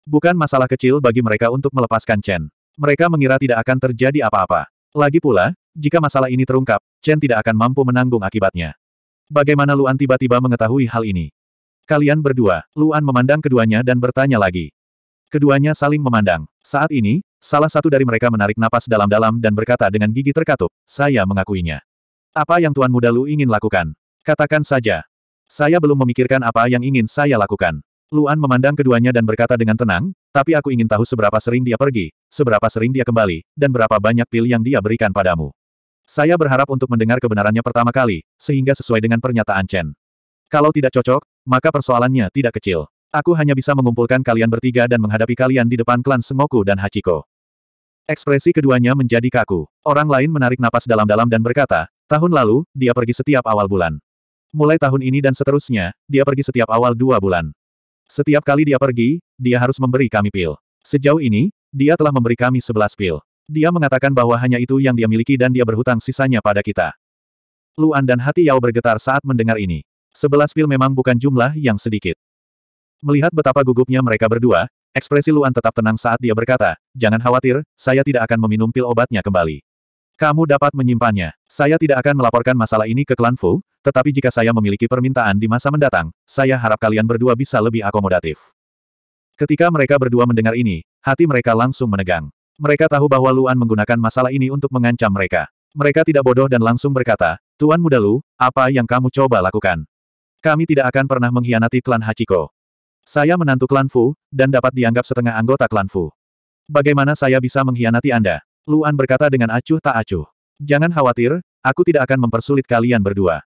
A: Bukan masalah kecil bagi mereka untuk melepaskan Chen. Mereka mengira tidak akan terjadi apa-apa. Lagi pula, jika masalah ini terungkap, Chen tidak akan mampu menanggung akibatnya. Bagaimana Luan tiba-tiba mengetahui hal ini? Kalian berdua, Luan memandang keduanya dan bertanya lagi. Keduanya saling memandang. Saat ini, salah satu dari mereka menarik napas dalam-dalam dan berkata dengan gigi terkatup, saya mengakuinya. Apa yang Tuan Muda Lu ingin lakukan? Katakan saja. Saya belum memikirkan apa yang ingin saya lakukan. Luan memandang keduanya dan berkata dengan tenang, tapi aku ingin tahu seberapa sering dia pergi, seberapa sering dia kembali, dan berapa banyak pil yang dia berikan padamu. Saya berharap untuk mendengar kebenarannya pertama kali, sehingga sesuai dengan pernyataan Chen. Kalau tidak cocok, maka persoalannya tidak kecil. Aku hanya bisa mengumpulkan kalian bertiga dan menghadapi kalian di depan klan Sengoku dan Hachiko. Ekspresi keduanya menjadi kaku. Orang lain menarik napas dalam-dalam dan berkata, Tahun lalu, dia pergi setiap awal bulan. Mulai tahun ini dan seterusnya, dia pergi setiap awal dua bulan. Setiap kali dia pergi, dia harus memberi kami pil. Sejauh ini, dia telah memberi kami sebelas pil. Dia mengatakan bahwa hanya itu yang dia miliki dan dia berhutang sisanya pada kita. Luan dan hati Yao bergetar saat mendengar ini. Sebelas pil memang bukan jumlah yang sedikit. Melihat betapa gugupnya mereka berdua, ekspresi Luan tetap tenang saat dia berkata, Jangan khawatir, saya tidak akan meminum pil obatnya kembali. Kamu dapat menyimpannya. Saya tidak akan melaporkan masalah ini ke klan Fu, tetapi jika saya memiliki permintaan di masa mendatang, saya harap kalian berdua bisa lebih akomodatif. Ketika mereka berdua mendengar ini, hati mereka langsung menegang. Mereka tahu bahwa Luan menggunakan masalah ini untuk mengancam mereka. Mereka tidak bodoh dan langsung berkata, Tuan Muda Lu, apa yang kamu coba lakukan? Kami tidak akan pernah mengkhianati klan Hachiko. Saya menantu klan Fu, dan dapat dianggap setengah anggota klan Fu. Bagaimana saya bisa mengkhianati Anda? Luan berkata dengan acuh tak acuh. Jangan khawatir, aku tidak akan mempersulit kalian berdua.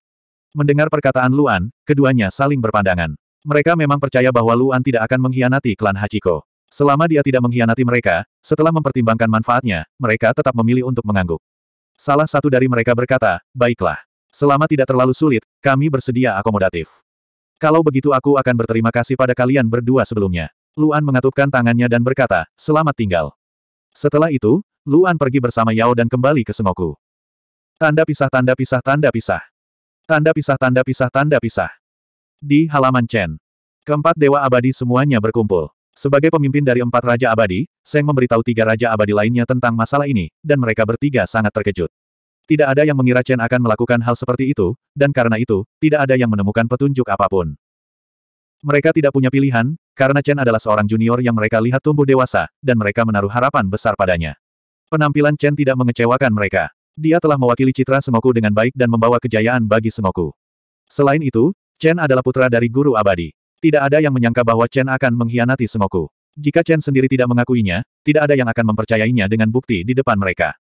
A: Mendengar perkataan Luan, keduanya saling berpandangan. Mereka memang percaya bahwa Luan tidak akan mengkhianati klan Hachiko. Selama dia tidak mengkhianati mereka, setelah mempertimbangkan manfaatnya, mereka tetap memilih untuk mengangguk. Salah satu dari mereka berkata, baiklah. Selama tidak terlalu sulit, kami bersedia akomodatif. Kalau begitu aku akan berterima kasih pada kalian berdua sebelumnya. Luan mengatupkan tangannya dan berkata, selamat tinggal. Setelah itu, Luan pergi bersama Yao dan kembali ke Sengoku. Tanda pisah tanda pisah tanda pisah. Tanda pisah tanda pisah tanda pisah. Di halaman Chen. Keempat dewa abadi semuanya berkumpul. Sebagai pemimpin dari empat raja abadi, Seng memberitahu tiga raja abadi lainnya tentang masalah ini, dan mereka bertiga sangat terkejut. Tidak ada yang mengira Chen akan melakukan hal seperti itu, dan karena itu, tidak ada yang menemukan petunjuk apapun. Mereka tidak punya pilihan, karena Chen adalah seorang junior yang mereka lihat tumbuh dewasa, dan mereka menaruh harapan besar padanya. Penampilan Chen tidak mengecewakan mereka. Dia telah mewakili citra Semoku dengan baik dan membawa kejayaan bagi Semoku. Selain itu, Chen adalah putra dari guru abadi. Tidak ada yang menyangka bahwa Chen akan mengkhianati Semoku. Jika Chen sendiri tidak mengakuinya, tidak ada yang akan mempercayainya dengan bukti di depan mereka.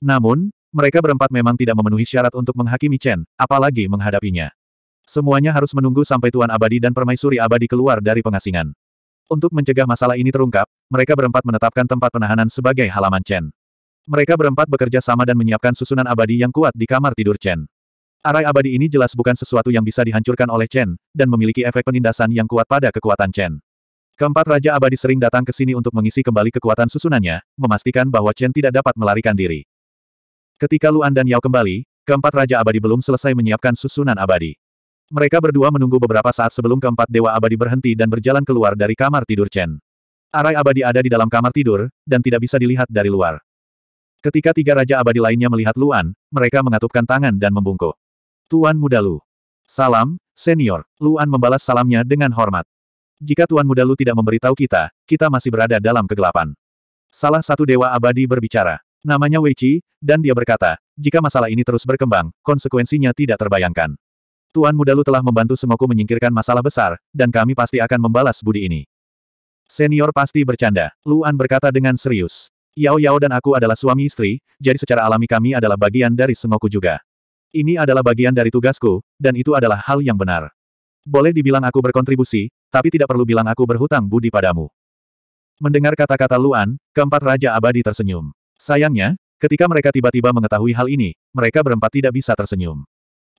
A: Namun, mereka berempat memang tidak memenuhi syarat untuk menghakimi Chen, apalagi menghadapinya. Semuanya harus menunggu sampai Tuan Abadi dan Permaisuri Abadi keluar dari pengasingan. Untuk mencegah masalah ini terungkap, mereka berempat menetapkan tempat penahanan sebagai halaman Chen. Mereka berempat bekerja sama dan menyiapkan susunan abadi yang kuat di kamar tidur Chen. Arai abadi ini jelas bukan sesuatu yang bisa dihancurkan oleh Chen, dan memiliki efek penindasan yang kuat pada kekuatan Chen. Keempat raja abadi sering datang ke sini untuk mengisi kembali kekuatan susunannya, memastikan bahwa Chen tidak dapat melarikan diri. Ketika Luan dan Yao kembali, keempat raja abadi belum selesai menyiapkan susunan abadi. Mereka berdua menunggu beberapa saat sebelum keempat dewa abadi berhenti dan berjalan keluar dari kamar tidur Chen. Arai abadi ada di dalam kamar tidur, dan tidak bisa dilihat dari luar. Ketika tiga raja abadi lainnya melihat Luan, mereka mengatupkan tangan dan membungkuk. Tuan Muda Lu. Salam, senior. Luan membalas salamnya dengan hormat. Jika Tuan Muda Lu tidak memberitahu kita, kita masih berada dalam kegelapan. Salah satu dewa abadi berbicara. Namanya Wei Qi, dan dia berkata, jika masalah ini terus berkembang, konsekuensinya tidak terbayangkan. Tuan Muda telah membantu Semoku menyingkirkan masalah besar, dan kami pasti akan membalas budi ini. Senior pasti bercanda. Luan berkata dengan serius. Yao Yao dan aku adalah suami istri, jadi secara alami kami adalah bagian dari Semoku juga. Ini adalah bagian dari tugasku, dan itu adalah hal yang benar. Boleh dibilang aku berkontribusi, tapi tidak perlu bilang aku berhutang budi padamu. Mendengar kata-kata Luan, keempat Raja Abadi tersenyum. Sayangnya, ketika mereka tiba-tiba mengetahui hal ini, mereka berempat tidak bisa tersenyum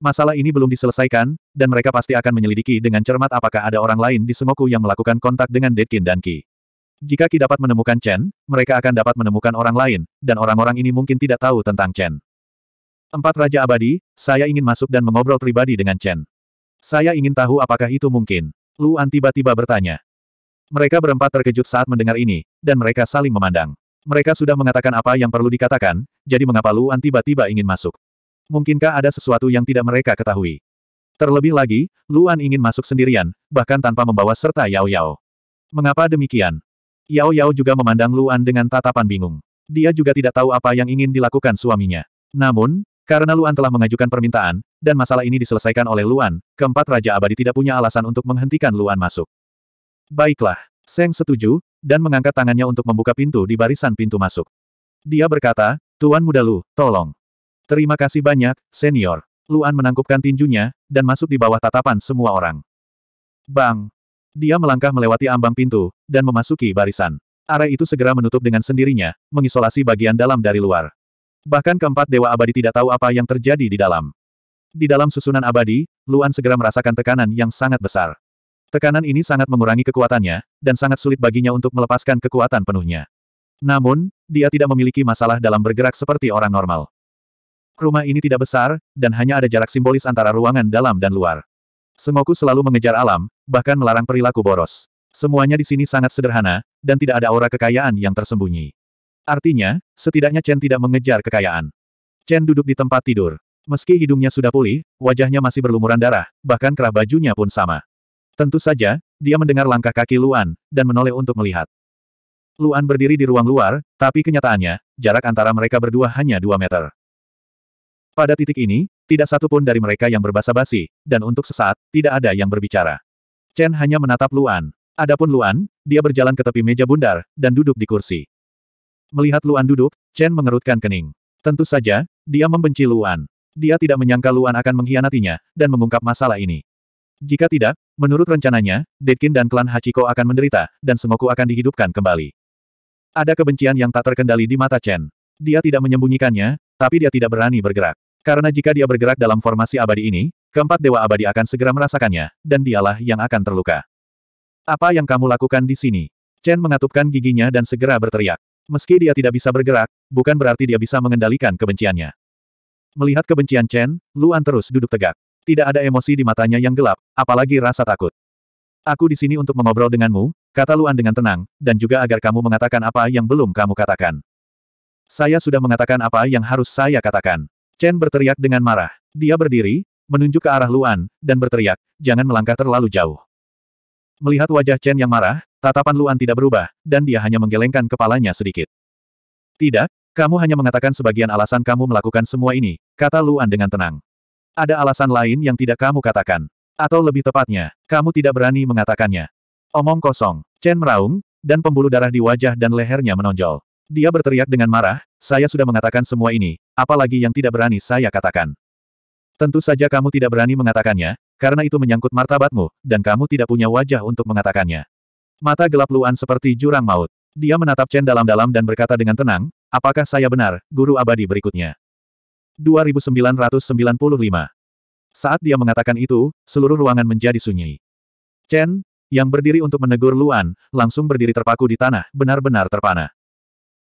A: masalah ini belum diselesaikan, dan mereka pasti akan menyelidiki dengan cermat apakah ada orang lain di Semoku yang melakukan kontak dengan Deadkin dan Ki. Jika Ki dapat menemukan Chen, mereka akan dapat menemukan orang lain, dan orang-orang ini mungkin tidak tahu tentang Chen. Empat Raja Abadi, saya ingin masuk dan mengobrol pribadi dengan Chen. Saya ingin tahu apakah itu mungkin. Luan tiba-tiba bertanya. Mereka berempat terkejut saat mendengar ini, dan mereka saling memandang. Mereka sudah mengatakan apa yang perlu dikatakan, jadi mengapa Luan tiba-tiba ingin masuk? Mungkinkah ada sesuatu yang tidak mereka ketahui? Terlebih lagi, Luan ingin masuk sendirian, bahkan tanpa membawa serta Yao Yao. Mengapa demikian? Yao Yao juga memandang Luan dengan tatapan bingung. Dia juga tidak tahu apa yang ingin dilakukan suaminya. Namun, karena Luan telah mengajukan permintaan, dan masalah ini diselesaikan oleh Luan, keempat Raja Abadi tidak punya alasan untuk menghentikan Luan masuk. Baiklah, Seng setuju, dan mengangkat tangannya untuk membuka pintu di barisan pintu masuk. Dia berkata, Tuan Muda Lu, tolong. Terima kasih banyak, senior. Luan menangkupkan tinjunya, dan masuk di bawah tatapan semua orang. Bang! Dia melangkah melewati ambang pintu, dan memasuki barisan. Arah itu segera menutup dengan sendirinya, mengisolasi bagian dalam dari luar. Bahkan keempat dewa abadi tidak tahu apa yang terjadi di dalam. Di dalam susunan abadi, Luan segera merasakan tekanan yang sangat besar. Tekanan ini sangat mengurangi kekuatannya, dan sangat sulit baginya untuk melepaskan kekuatan penuhnya. Namun, dia tidak memiliki masalah dalam bergerak seperti orang normal. Rumah ini tidak besar, dan hanya ada jarak simbolis antara ruangan dalam dan luar. Sengoku selalu mengejar alam, bahkan melarang perilaku boros. Semuanya di sini sangat sederhana, dan tidak ada aura kekayaan yang tersembunyi. Artinya, setidaknya Chen tidak mengejar kekayaan. Chen duduk di tempat tidur. Meski hidungnya sudah pulih, wajahnya masih berlumuran darah, bahkan kerah bajunya pun sama. Tentu saja, dia mendengar langkah kaki Luan, dan menoleh untuk melihat. Luan berdiri di ruang luar, tapi kenyataannya, jarak antara mereka berdua hanya dua meter. Pada titik ini, tidak satu pun dari mereka yang berbahasa basi, dan untuk sesaat, tidak ada yang berbicara. Chen hanya menatap Luan. Adapun Luan, dia berjalan ke tepi meja bundar, dan duduk di kursi. Melihat Luan duduk, Chen mengerutkan kening. Tentu saja, dia membenci Luan. Dia tidak menyangka Luan akan mengkhianatinya, dan mengungkap masalah ini. Jika tidak, menurut rencananya, Dekin dan klan Hachiko akan menderita, dan Semoku akan dihidupkan kembali. Ada kebencian yang tak terkendali di mata Chen. Dia tidak menyembunyikannya, tapi dia tidak berani bergerak. Karena jika dia bergerak dalam formasi abadi ini, keempat dewa abadi akan segera merasakannya, dan dialah yang akan terluka. Apa yang kamu lakukan di sini? Chen mengatupkan giginya dan segera berteriak. Meski dia tidak bisa bergerak, bukan berarti dia bisa mengendalikan kebenciannya. Melihat kebencian Chen, Luan terus duduk tegak. Tidak ada emosi di matanya yang gelap, apalagi rasa takut. Aku di sini untuk mengobrol denganmu, kata Luan dengan tenang, dan juga agar kamu mengatakan apa yang belum kamu katakan. Saya sudah mengatakan apa yang harus saya katakan. Chen berteriak dengan marah. Dia berdiri, menunjuk ke arah Luan, dan berteriak, jangan melangkah terlalu jauh. Melihat wajah Chen yang marah, tatapan Luan tidak berubah, dan dia hanya menggelengkan kepalanya sedikit. Tidak, kamu hanya mengatakan sebagian alasan kamu melakukan semua ini, kata Luan dengan tenang. Ada alasan lain yang tidak kamu katakan. Atau lebih tepatnya, kamu tidak berani mengatakannya. Omong kosong, Chen meraung, dan pembuluh darah di wajah dan lehernya menonjol. Dia berteriak dengan marah, saya sudah mengatakan semua ini, Apalagi yang tidak berani saya katakan. Tentu saja kamu tidak berani mengatakannya, karena itu menyangkut martabatmu, dan kamu tidak punya wajah untuk mengatakannya. Mata gelap Luan seperti jurang maut. Dia menatap Chen dalam-dalam dan berkata dengan tenang, apakah saya benar, guru abadi berikutnya? 2995 Saat dia mengatakan itu, seluruh ruangan menjadi sunyi. Chen, yang berdiri untuk menegur Luan, langsung berdiri terpaku di tanah, benar-benar terpana.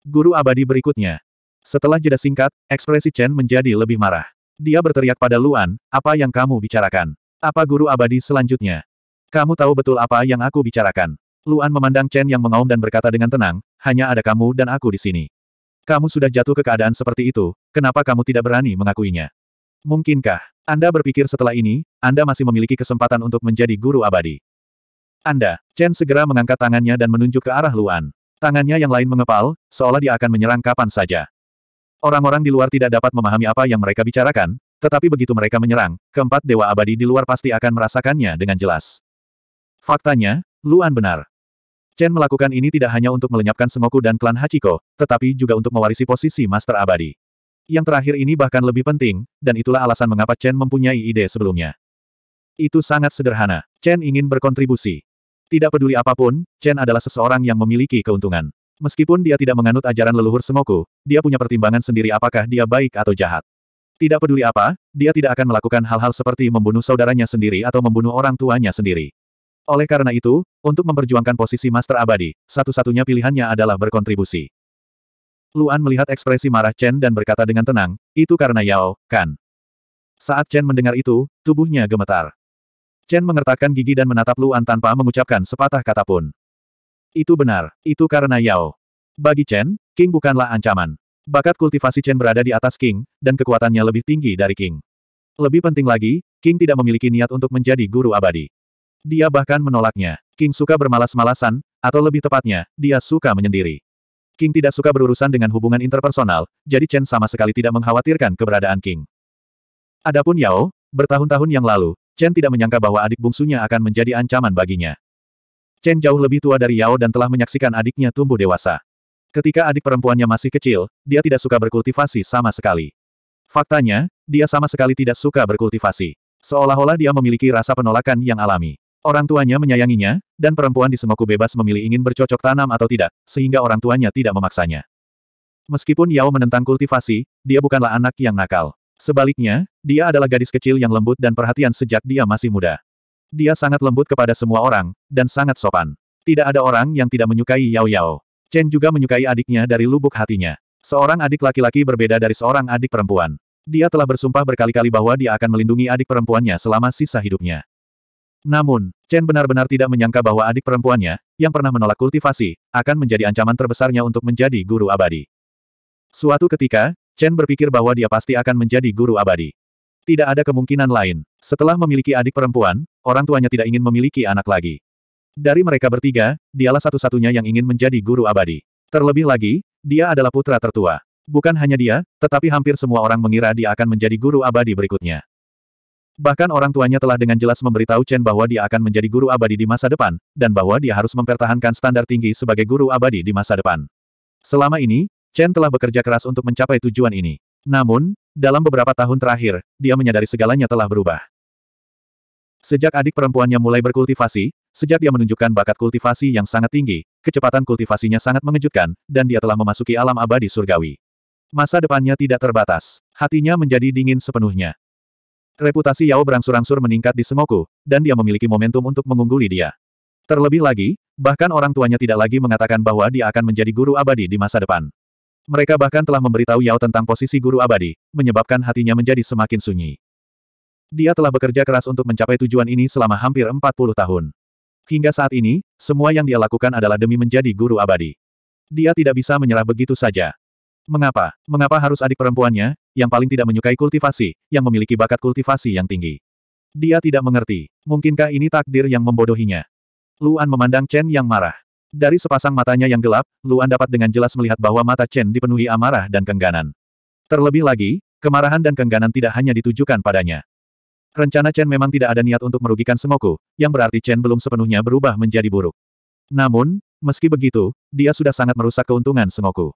A: Guru abadi berikutnya, setelah jeda singkat, ekspresi Chen menjadi lebih marah. Dia berteriak pada Luan, apa yang kamu bicarakan? Apa guru abadi selanjutnya? Kamu tahu betul apa yang aku bicarakan. Luan memandang Chen yang mengaum dan berkata dengan tenang, hanya ada kamu dan aku di sini. Kamu sudah jatuh ke keadaan seperti itu, kenapa kamu tidak berani mengakuinya? Mungkinkah, Anda berpikir setelah ini, Anda masih memiliki kesempatan untuk menjadi guru abadi? Anda, Chen segera mengangkat tangannya dan menunjuk ke arah Luan. Tangannya yang lain mengepal, seolah dia akan menyerang kapan saja. Orang-orang di luar tidak dapat memahami apa yang mereka bicarakan, tetapi begitu mereka menyerang, keempat dewa abadi di luar pasti akan merasakannya dengan jelas. Faktanya, Luan benar. Chen melakukan ini tidak hanya untuk melenyapkan Sengoku dan klan Hachiko, tetapi juga untuk mewarisi posisi Master Abadi. Yang terakhir ini bahkan lebih penting, dan itulah alasan mengapa Chen mempunyai ide sebelumnya. Itu sangat sederhana. Chen ingin berkontribusi. Tidak peduli apapun, Chen adalah seseorang yang memiliki keuntungan. Meskipun dia tidak menganut ajaran leluhur semoku, dia punya pertimbangan sendiri apakah dia baik atau jahat. Tidak peduli apa, dia tidak akan melakukan hal-hal seperti membunuh saudaranya sendiri atau membunuh orang tuanya sendiri. Oleh karena itu, untuk memperjuangkan posisi Master Abadi, satu-satunya pilihannya adalah berkontribusi. Luan melihat ekspresi marah Chen dan berkata dengan tenang, itu karena Yao, kan? Saat Chen mendengar itu, tubuhnya gemetar. Chen mengertakkan gigi dan menatap Luan tanpa mengucapkan sepatah kata pun. Itu benar, itu karena Yao. Bagi Chen, King bukanlah ancaman. Bakat kultivasi Chen berada di atas King, dan kekuatannya lebih tinggi dari King. Lebih penting lagi, King tidak memiliki niat untuk menjadi guru abadi. Dia bahkan menolaknya. King suka bermalas-malasan, atau lebih tepatnya, dia suka menyendiri. King tidak suka berurusan dengan hubungan interpersonal, jadi Chen sama sekali tidak mengkhawatirkan keberadaan King. Adapun Yao, bertahun-tahun yang lalu, Chen tidak menyangka bahwa adik bungsunya akan menjadi ancaman baginya. Chen jauh lebih tua dari Yao dan telah menyaksikan adiknya tumbuh dewasa. Ketika adik perempuannya masih kecil, dia tidak suka berkultivasi sama sekali. Faktanya, dia sama sekali tidak suka berkultivasi. Seolah-olah dia memiliki rasa penolakan yang alami. Orang tuanya menyayanginya, dan perempuan di Semoku bebas memilih ingin bercocok tanam atau tidak, sehingga orang tuanya tidak memaksanya. Meskipun Yao menentang kultivasi, dia bukanlah anak yang nakal. Sebaliknya, dia adalah gadis kecil yang lembut dan perhatian sejak dia masih muda. Dia sangat lembut kepada semua orang, dan sangat sopan. Tidak ada orang yang tidak menyukai Yao Yao. Chen juga menyukai adiknya dari lubuk hatinya. Seorang adik laki-laki berbeda dari seorang adik perempuan. Dia telah bersumpah berkali-kali bahwa dia akan melindungi adik perempuannya selama sisa hidupnya. Namun, Chen benar-benar tidak menyangka bahwa adik perempuannya, yang pernah menolak kultivasi, akan menjadi ancaman terbesarnya untuk menjadi guru abadi. Suatu ketika, Chen berpikir bahwa dia pasti akan menjadi guru abadi. Tidak ada kemungkinan lain. Setelah memiliki adik perempuan, orang tuanya tidak ingin memiliki anak lagi. Dari mereka bertiga, dialah satu-satunya yang ingin menjadi guru abadi. Terlebih lagi, dia adalah putra tertua. Bukan hanya dia, tetapi hampir semua orang mengira dia akan menjadi guru abadi berikutnya. Bahkan orang tuanya telah dengan jelas memberitahu Chen bahwa dia akan menjadi guru abadi di masa depan, dan bahwa dia harus mempertahankan standar tinggi sebagai guru abadi di masa depan. Selama ini, Chen telah bekerja keras untuk mencapai tujuan ini. Namun, dalam beberapa tahun terakhir, dia menyadari segalanya telah berubah. Sejak adik perempuannya mulai berkultivasi, sejak dia menunjukkan bakat kultivasi yang sangat tinggi, kecepatan kultivasinya sangat mengejutkan, dan dia telah memasuki alam abadi surgawi. Masa depannya tidak terbatas. Hatinya menjadi dingin sepenuhnya. Reputasi Yao berangsur-angsur meningkat di Sengoku, dan dia memiliki momentum untuk mengungguli dia. Terlebih lagi, bahkan orang tuanya tidak lagi mengatakan bahwa dia akan menjadi guru abadi di masa depan. Mereka bahkan telah memberitahu Yao tentang posisi guru abadi, menyebabkan hatinya menjadi semakin sunyi. Dia telah bekerja keras untuk mencapai tujuan ini selama hampir 40 tahun. Hingga saat ini, semua yang dia lakukan adalah demi menjadi guru abadi. Dia tidak bisa menyerah begitu saja. Mengapa? Mengapa harus adik perempuannya, yang paling tidak menyukai kultivasi, yang memiliki bakat kultivasi yang tinggi? Dia tidak mengerti. Mungkinkah ini takdir yang membodohinya? Luan memandang Chen yang marah. Dari sepasang matanya yang gelap, Luan dapat dengan jelas melihat bahwa mata Chen dipenuhi amarah dan kengganan. Terlebih lagi, kemarahan dan kengganan tidak hanya ditujukan padanya. Rencana Chen memang tidak ada niat untuk merugikan semoku, yang berarti Chen belum sepenuhnya berubah menjadi buruk. Namun, meski begitu, dia sudah sangat merusak keuntungan Sengoku.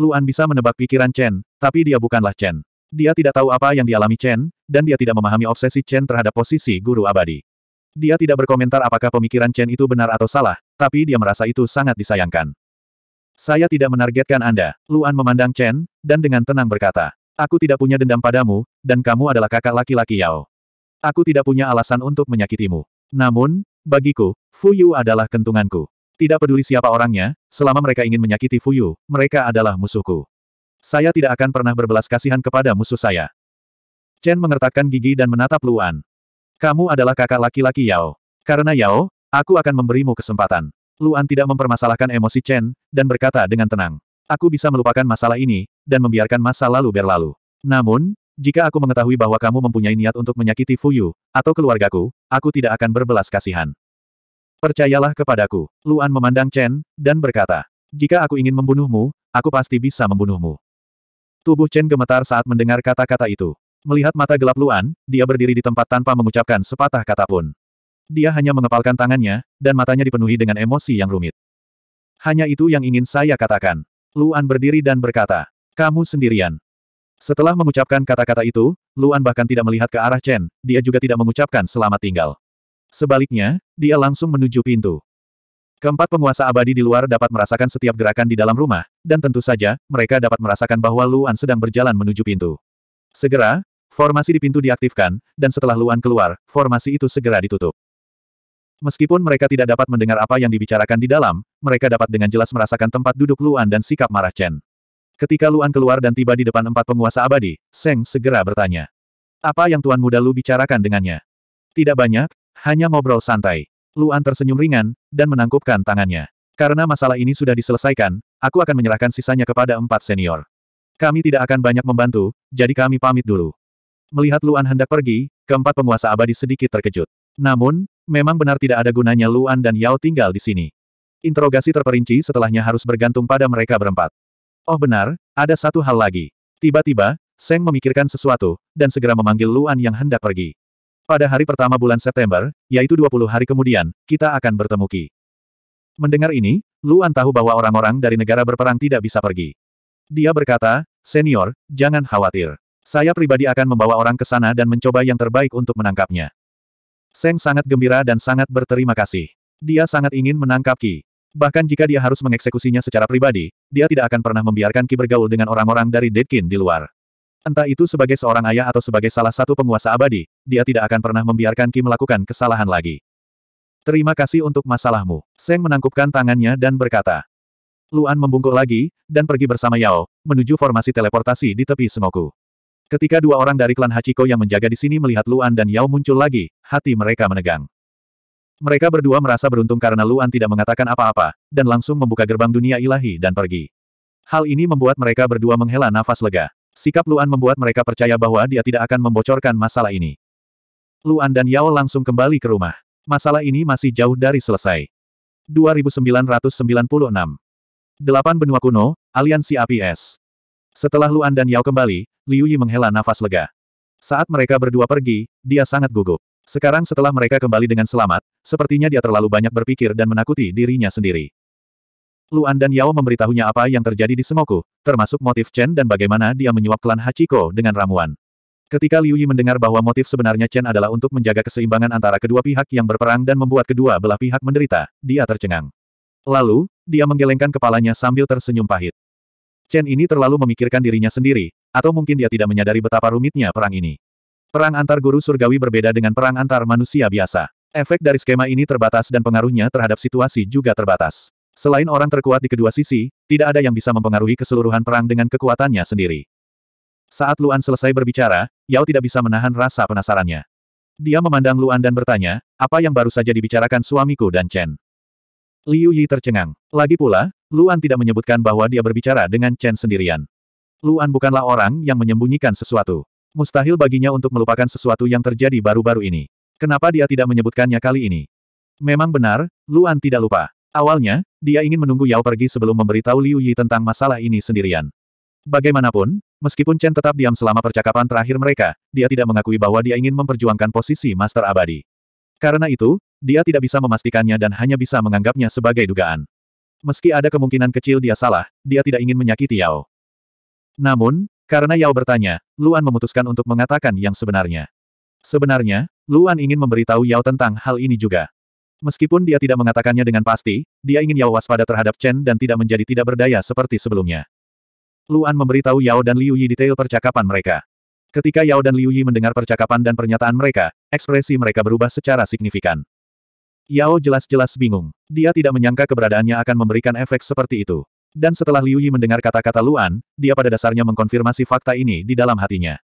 A: Luan bisa menebak pikiran Chen, tapi dia bukanlah Chen. Dia tidak tahu apa yang dialami Chen, dan dia tidak memahami obsesi Chen terhadap posisi guru abadi. Dia tidak berkomentar apakah pemikiran Chen itu benar atau salah, tapi dia merasa itu sangat disayangkan. Saya tidak menargetkan Anda, Luan memandang Chen, dan dengan tenang berkata, Aku tidak punya dendam padamu, dan kamu adalah kakak laki-laki Yao. Aku tidak punya alasan untuk menyakitimu. Namun, bagiku, Fuyu adalah kentunganku. Tidak peduli siapa orangnya, selama mereka ingin menyakiti Fuyu, mereka adalah musuhku. Saya tidak akan pernah berbelas kasihan kepada musuh saya. Chen mengertakkan gigi dan menatap Luan. Kamu adalah kakak laki-laki Yao. Karena Yao, aku akan memberimu kesempatan. Luan tidak mempermasalahkan emosi Chen, dan berkata dengan tenang. Aku bisa melupakan masalah ini, dan membiarkan masa lalu berlalu. Namun, jika aku mengetahui bahwa kamu mempunyai niat untuk menyakiti Fuyu, atau keluargaku, aku tidak akan berbelas kasihan. Percayalah kepadaku. Luan memandang Chen, dan berkata, jika aku ingin membunuhmu, aku pasti bisa membunuhmu. Tubuh Chen gemetar saat mendengar kata-kata itu. Melihat mata gelap Luan, dia berdiri di tempat tanpa mengucapkan sepatah kata pun. Dia hanya mengepalkan tangannya, dan matanya dipenuhi dengan emosi yang rumit. Hanya itu yang ingin saya katakan. Luan berdiri dan berkata, kamu sendirian. Setelah mengucapkan kata-kata itu, Luan bahkan tidak melihat ke arah Chen, dia juga tidak mengucapkan selamat tinggal. Sebaliknya, dia langsung menuju pintu. Keempat penguasa abadi di luar dapat merasakan setiap gerakan di dalam rumah, dan tentu saja, mereka dapat merasakan bahwa Luan sedang berjalan menuju pintu. Segera, formasi di pintu diaktifkan, dan setelah Luan keluar, formasi itu segera ditutup. Meskipun mereka tidak dapat mendengar apa yang dibicarakan di dalam, mereka dapat dengan jelas merasakan tempat duduk Luan dan sikap marah Chen. Ketika Luan keluar dan tiba di depan empat penguasa abadi, Seng segera bertanya. Apa yang Tuan Muda Lu bicarakan dengannya? Tidak banyak, hanya ngobrol santai. Luan tersenyum ringan, dan menangkupkan tangannya. Karena masalah ini sudah diselesaikan, aku akan menyerahkan sisanya kepada empat senior. Kami tidak akan banyak membantu, jadi kami pamit dulu. Melihat Luan hendak pergi, keempat penguasa abadi sedikit terkejut. Namun, memang benar tidak ada gunanya Luan dan Yao tinggal di sini. Interogasi terperinci setelahnya harus bergantung pada mereka berempat. Oh benar, ada satu hal lagi. Tiba-tiba, Seng memikirkan sesuatu, dan segera memanggil Luan yang hendak pergi. Pada hari pertama bulan September, yaitu 20 hari kemudian, kita akan bertemu Ki. Mendengar ini, Luan tahu bahwa orang-orang dari negara berperang tidak bisa pergi. Dia berkata, Senior, jangan khawatir. Saya pribadi akan membawa orang ke sana dan mencoba yang terbaik untuk menangkapnya. Seng sangat gembira dan sangat berterima kasih. Dia sangat ingin menangkap Ki. Bahkan jika dia harus mengeksekusinya secara pribadi, dia tidak akan pernah membiarkan Ki bergaul dengan orang-orang dari Deadkin di luar. Entah itu sebagai seorang ayah atau sebagai salah satu penguasa abadi, dia tidak akan pernah membiarkan Ki melakukan kesalahan lagi. Terima kasih untuk masalahmu. Seng menangkupkan tangannya dan berkata. Luan membungkuk lagi, dan pergi bersama Yao, menuju formasi teleportasi di tepi Sengoku. Ketika dua orang dari klan Hachiko yang menjaga di sini melihat Luan dan Yao muncul lagi, hati mereka menegang. Mereka berdua merasa beruntung karena Luan tidak mengatakan apa-apa, dan langsung membuka gerbang dunia ilahi dan pergi. Hal ini membuat mereka berdua menghela nafas lega. Sikap Luan membuat mereka percaya bahwa dia tidak akan membocorkan masalah ini. Luan dan Yao langsung kembali ke rumah. Masalah ini masih jauh dari selesai. 2996 Delapan benua kuno, aliansi APS. Setelah Luan dan Yao kembali, Liu Yi menghela nafas lega. Saat mereka berdua pergi, dia sangat gugup. Sekarang setelah mereka kembali dengan selamat, sepertinya dia terlalu banyak berpikir dan menakuti dirinya sendiri. Luan dan Yao memberitahunya apa yang terjadi di Semoku, termasuk motif Chen dan bagaimana dia menyuap klan Hachiko dengan ramuan. Ketika Liu Yi mendengar bahwa motif sebenarnya Chen adalah untuk menjaga keseimbangan antara kedua pihak yang berperang dan membuat kedua belah pihak menderita, dia tercengang. Lalu, dia menggelengkan kepalanya sambil tersenyum pahit. Chen ini terlalu memikirkan dirinya sendiri, atau mungkin dia tidak menyadari betapa rumitnya perang ini. Perang antar guru surgawi berbeda dengan perang antar manusia biasa. Efek dari skema ini terbatas dan pengaruhnya terhadap situasi juga terbatas. Selain orang terkuat di kedua sisi, tidak ada yang bisa mempengaruhi keseluruhan perang dengan kekuatannya sendiri. Saat Luan selesai berbicara, Yao tidak bisa menahan rasa penasarannya. Dia memandang Luan dan bertanya, apa yang baru saja dibicarakan suamiku dan Chen? Liu Yi tercengang. Lagi pula, Luan tidak menyebutkan bahwa dia berbicara dengan Chen sendirian. Luan bukanlah orang yang menyembunyikan sesuatu. Mustahil baginya untuk melupakan sesuatu yang terjadi baru-baru ini. Kenapa dia tidak menyebutkannya kali ini? Memang benar, Luan tidak lupa. Awalnya, dia ingin menunggu Yao pergi sebelum memberitahu Liu Yi tentang masalah ini sendirian. Bagaimanapun, meskipun Chen tetap diam selama percakapan terakhir mereka, dia tidak mengakui bahwa dia ingin memperjuangkan posisi Master Abadi. Karena itu, dia tidak bisa memastikannya dan hanya bisa menganggapnya sebagai dugaan. Meski ada kemungkinan kecil dia salah, dia tidak ingin menyakiti Yao. Namun, karena Yao bertanya, Luan memutuskan untuk mengatakan yang sebenarnya. Sebenarnya, Luan ingin memberitahu Yao tentang hal ini juga. Meskipun dia tidak mengatakannya dengan pasti, dia ingin Yao waspada terhadap Chen dan tidak menjadi tidak berdaya seperti sebelumnya. Luan memberitahu Yao dan Liu Yi detail percakapan mereka. Ketika Yao dan Liu Yi mendengar percakapan dan pernyataan mereka, ekspresi mereka berubah secara signifikan. Yao jelas-jelas bingung. Dia tidak menyangka keberadaannya akan memberikan efek seperti itu. Dan setelah Liu Yi mendengar kata-kata Luan, dia pada dasarnya mengkonfirmasi fakta ini di dalam hatinya.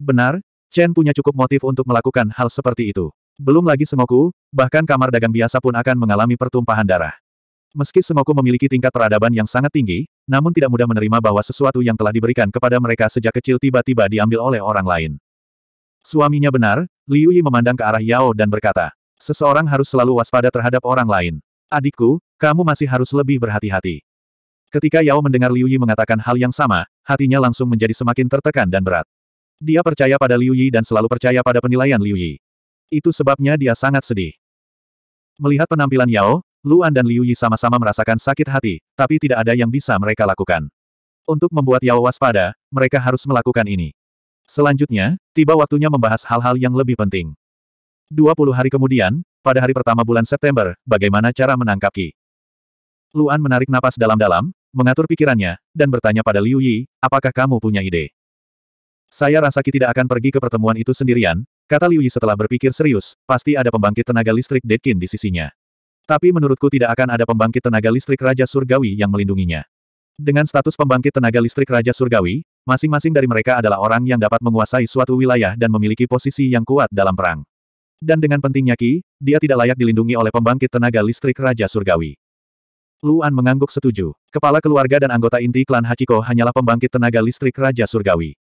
A: Benar, Chen punya cukup motif untuk melakukan hal seperti itu. Belum lagi semoku, bahkan kamar dagang biasa pun akan mengalami pertumpahan darah. Meski semoku memiliki tingkat peradaban yang sangat tinggi, namun tidak mudah menerima bahwa sesuatu yang telah diberikan kepada mereka sejak kecil tiba-tiba diambil oleh orang lain. Suaminya benar, Liu Yi memandang ke arah Yao dan berkata, Seseorang harus selalu waspada terhadap orang lain. Adikku, kamu masih harus lebih berhati-hati. Ketika Yao mendengar Liu Yi mengatakan hal yang sama, hatinya langsung menjadi semakin tertekan dan berat. Dia percaya pada Liu Yi dan selalu percaya pada penilaian Liu Yi. Itu sebabnya dia sangat sedih. Melihat penampilan Yao, Luan dan Liu Yi sama-sama merasakan sakit hati, tapi tidak ada yang bisa mereka lakukan. Untuk membuat Yao waspada, mereka harus melakukan ini. Selanjutnya, tiba waktunya membahas hal-hal yang lebih penting. 20 hari kemudian, pada hari pertama bulan September, bagaimana cara menangkap Ki? Luan menarik napas dalam-dalam, mengatur pikirannya, dan bertanya pada Liu Yi, apakah kamu punya ide? Saya rasa kita tidak akan pergi ke pertemuan itu sendirian, kata Liu Yi setelah berpikir serius, pasti ada pembangkit tenaga listrik Dekin di sisinya. Tapi menurutku tidak akan ada pembangkit tenaga listrik Raja Surgawi yang melindunginya. Dengan status pembangkit tenaga listrik Raja Surgawi, masing-masing dari mereka adalah orang yang dapat menguasai suatu wilayah dan memiliki posisi yang kuat dalam perang. Dan dengan pentingnya Ki, dia tidak layak dilindungi oleh pembangkit tenaga listrik Raja Surgawi. Luan mengangguk setuju. Kepala keluarga dan anggota inti klan Hachiko hanyalah pembangkit tenaga listrik Raja Surgawi.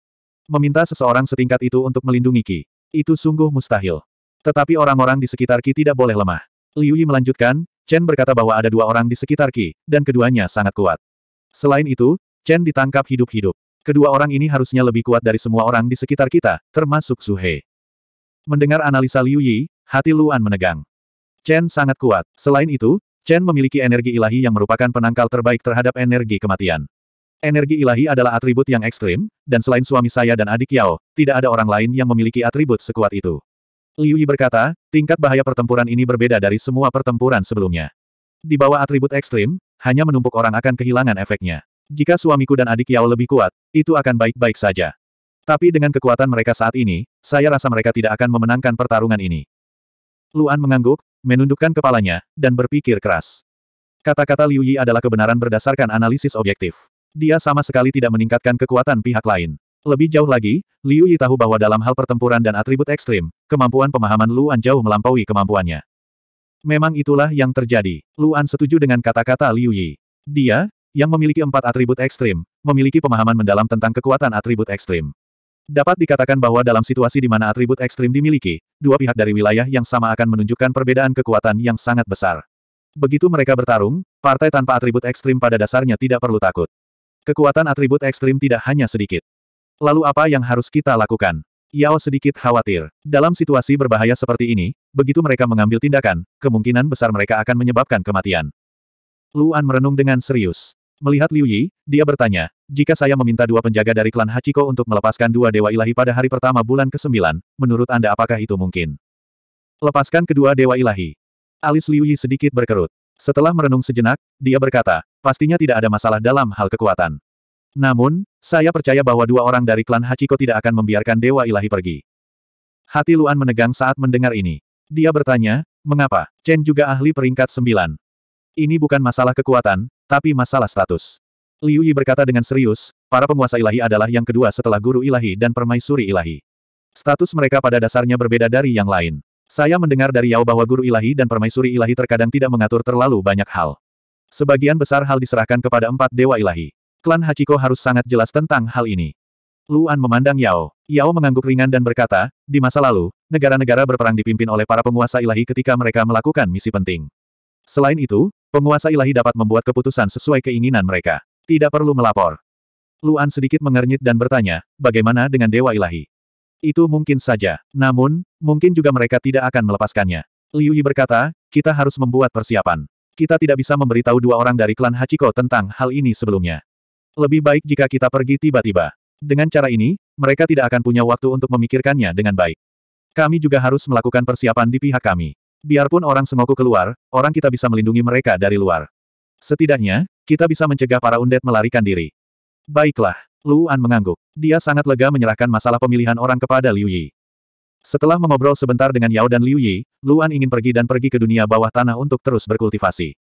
A: Meminta seseorang setingkat itu untuk melindungi Ki. Itu sungguh mustahil. Tetapi orang-orang di sekitar Ki tidak boleh lemah. Liu Yi melanjutkan, Chen berkata bahwa ada dua orang di sekitar Ki, dan keduanya sangat kuat. Selain itu, Chen ditangkap hidup-hidup. Kedua orang ini harusnya lebih kuat dari semua orang di sekitar kita, termasuk Suhe. Mendengar analisa Liu Yi, hati Luan menegang. Chen sangat kuat. Selain itu, Chen memiliki energi ilahi yang merupakan penangkal terbaik terhadap energi kematian. Energi ilahi adalah atribut yang ekstrim, dan selain suami saya dan adik Yao, tidak ada orang lain yang memiliki atribut sekuat itu. Liu Yi berkata, tingkat bahaya pertempuran ini berbeda dari semua pertempuran sebelumnya. Di bawah atribut ekstrim, hanya menumpuk orang akan kehilangan efeknya. Jika suamiku dan adik Yao lebih kuat, itu akan baik-baik saja. Tapi dengan kekuatan mereka saat ini, saya rasa mereka tidak akan memenangkan pertarungan ini. Luan mengangguk, menundukkan kepalanya, dan berpikir keras. Kata-kata Liu Yi adalah kebenaran berdasarkan analisis objektif. Dia sama sekali tidak meningkatkan kekuatan pihak lain. Lebih jauh lagi, Liu Yi tahu bahwa dalam hal pertempuran dan atribut ekstrim, kemampuan pemahaman Luan jauh melampaui kemampuannya. Memang itulah yang terjadi. Luan setuju dengan kata-kata Liu Yi. Dia, yang memiliki empat atribut ekstrim, memiliki pemahaman mendalam tentang kekuatan atribut ekstrim. Dapat dikatakan bahwa dalam situasi di mana atribut ekstrim dimiliki, dua pihak dari wilayah yang sama akan menunjukkan perbedaan kekuatan yang sangat besar. Begitu mereka bertarung, partai tanpa atribut ekstrim pada dasarnya tidak perlu takut. Kekuatan atribut ekstrim tidak hanya sedikit. Lalu apa yang harus kita lakukan? Yao sedikit khawatir. Dalam situasi berbahaya seperti ini, begitu mereka mengambil tindakan, kemungkinan besar mereka akan menyebabkan kematian. Luan merenung dengan serius. Melihat Liu Yi, dia bertanya, jika saya meminta dua penjaga dari klan Hachiko untuk melepaskan dua dewa ilahi pada hari pertama bulan ke-9, menurut Anda apakah itu mungkin? Lepaskan kedua dewa ilahi. Alis Liu Yi sedikit berkerut. Setelah merenung sejenak, dia berkata, pastinya tidak ada masalah dalam hal kekuatan. Namun, saya percaya bahwa dua orang dari klan Hachiko tidak akan membiarkan dewa ilahi pergi. Hati Luan menegang saat mendengar ini. Dia bertanya, mengapa? Chen juga ahli peringkat sembilan. Ini bukan masalah kekuatan, tapi masalah status. Liu Yi berkata dengan serius, para penguasa ilahi adalah yang kedua setelah guru ilahi dan permaisuri ilahi. Status mereka pada dasarnya berbeda dari yang lain. Saya mendengar dari Yao bahwa guru ilahi dan permaisuri ilahi terkadang tidak mengatur terlalu banyak hal. Sebagian besar hal diserahkan kepada empat dewa ilahi. Klan Hachiko harus sangat jelas tentang hal ini. Luan memandang Yao. Yao mengangguk ringan dan berkata, di masa lalu, negara-negara berperang dipimpin oleh para penguasa ilahi ketika mereka melakukan misi penting. Selain itu, Penguasa ilahi dapat membuat keputusan sesuai keinginan mereka. Tidak perlu melapor. Luan sedikit mengernyit dan bertanya, bagaimana dengan Dewa Ilahi? Itu mungkin saja. Namun, mungkin juga mereka tidak akan melepaskannya. Liu Yi berkata, kita harus membuat persiapan. Kita tidak bisa memberitahu dua orang dari klan Hachiko tentang hal ini sebelumnya. Lebih baik jika kita pergi tiba-tiba. Dengan cara ini, mereka tidak akan punya waktu untuk memikirkannya dengan baik. Kami juga harus melakukan persiapan di pihak kami. Biarpun orang semoku keluar, orang kita bisa melindungi mereka dari luar. Setidaknya, kita bisa mencegah para undet melarikan diri. Baiklah, Luan mengangguk. Dia sangat lega menyerahkan masalah pemilihan orang kepada Liu Yi. Setelah mengobrol sebentar dengan Yao dan Liu Yi, Luan ingin pergi dan pergi ke dunia bawah tanah untuk terus berkultivasi.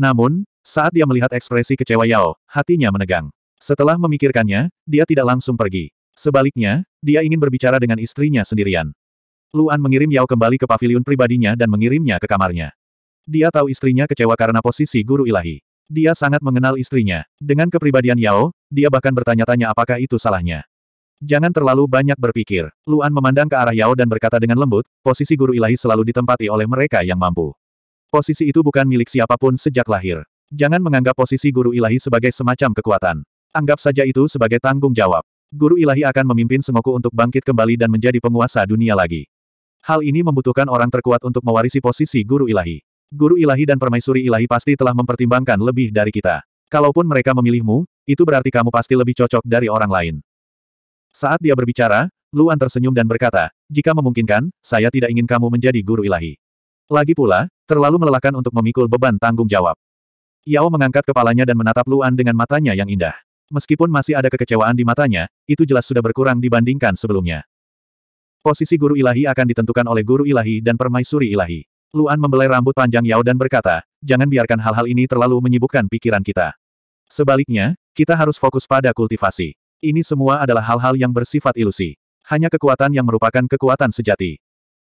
A: Namun, saat dia melihat ekspresi kecewa Yao, hatinya menegang. Setelah memikirkannya, dia tidak langsung pergi. Sebaliknya, dia ingin berbicara dengan istrinya sendirian. Luan mengirim Yao kembali ke pavilion pribadinya dan mengirimnya ke kamarnya. Dia tahu istrinya kecewa karena posisi guru ilahi. Dia sangat mengenal istrinya. Dengan kepribadian Yao, dia bahkan bertanya-tanya apakah itu salahnya. Jangan terlalu banyak berpikir. Luan memandang ke arah Yao dan berkata dengan lembut, posisi guru ilahi selalu ditempati oleh mereka yang mampu. Posisi itu bukan milik siapapun sejak lahir. Jangan menganggap posisi guru ilahi sebagai semacam kekuatan. Anggap saja itu sebagai tanggung jawab. Guru ilahi akan memimpin Sengoku untuk bangkit kembali dan menjadi penguasa dunia lagi. Hal ini membutuhkan orang terkuat untuk mewarisi posisi guru ilahi. Guru ilahi dan permaisuri ilahi pasti telah mempertimbangkan lebih dari kita. Kalaupun mereka memilihmu, itu berarti kamu pasti lebih cocok dari orang lain. Saat dia berbicara, Luan tersenyum dan berkata, jika memungkinkan, saya tidak ingin kamu menjadi guru ilahi. Lagi pula, terlalu melelahkan untuk memikul beban tanggung jawab. Yao mengangkat kepalanya dan menatap Luan dengan matanya yang indah. Meskipun masih ada kekecewaan di matanya, itu jelas sudah berkurang dibandingkan sebelumnya. Posisi guru ilahi akan ditentukan oleh guru ilahi dan permaisuri ilahi. Luan membelai rambut panjang Yao dan berkata, jangan biarkan hal-hal ini terlalu menyibukkan pikiran kita. Sebaliknya, kita harus fokus pada kultivasi. Ini semua adalah hal-hal yang bersifat ilusi. Hanya kekuatan yang merupakan kekuatan sejati.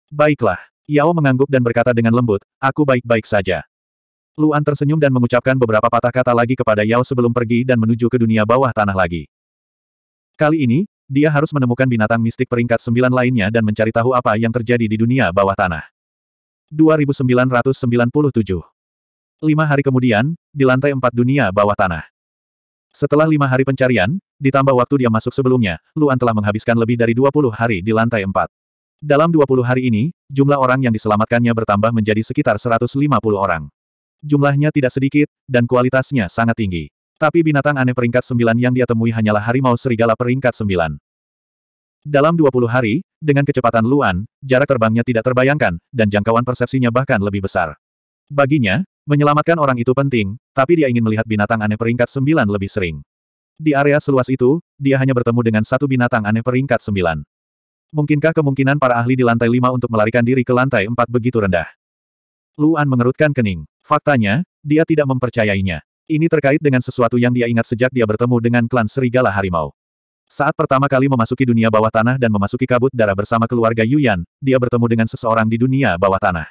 A: Baiklah, Yao mengangguk dan berkata dengan lembut, aku baik-baik saja. Luan tersenyum dan mengucapkan beberapa patah kata lagi kepada Yao sebelum pergi dan menuju ke dunia bawah tanah lagi. Kali ini, dia harus menemukan binatang mistik peringkat sembilan lainnya dan mencari tahu apa yang terjadi di dunia bawah tanah. 2997 Lima hari kemudian, di lantai empat dunia bawah tanah. Setelah lima hari pencarian, ditambah waktu dia masuk sebelumnya, Luan telah menghabiskan lebih dari 20 hari di lantai empat. Dalam 20 hari ini, jumlah orang yang diselamatkannya bertambah menjadi sekitar 150 orang. Jumlahnya tidak sedikit, dan kualitasnya sangat tinggi. Tapi binatang aneh peringkat sembilan yang dia temui hanyalah harimau serigala peringkat sembilan. Dalam 20 hari, dengan kecepatan Luan, jarak terbangnya tidak terbayangkan, dan jangkauan persepsinya bahkan lebih besar. Baginya, menyelamatkan orang itu penting, tapi dia ingin melihat binatang aneh peringkat sembilan lebih sering. Di area seluas itu, dia hanya bertemu dengan satu binatang aneh peringkat sembilan. Mungkinkah kemungkinan para ahli di lantai lima untuk melarikan diri ke lantai empat begitu rendah? Luan mengerutkan kening. Faktanya, dia tidak mempercayainya. Ini terkait dengan sesuatu yang dia ingat sejak dia bertemu dengan klan Serigala Harimau. Saat pertama kali memasuki dunia bawah tanah dan memasuki kabut darah bersama keluarga Yuyan, dia bertemu dengan seseorang di dunia bawah tanah.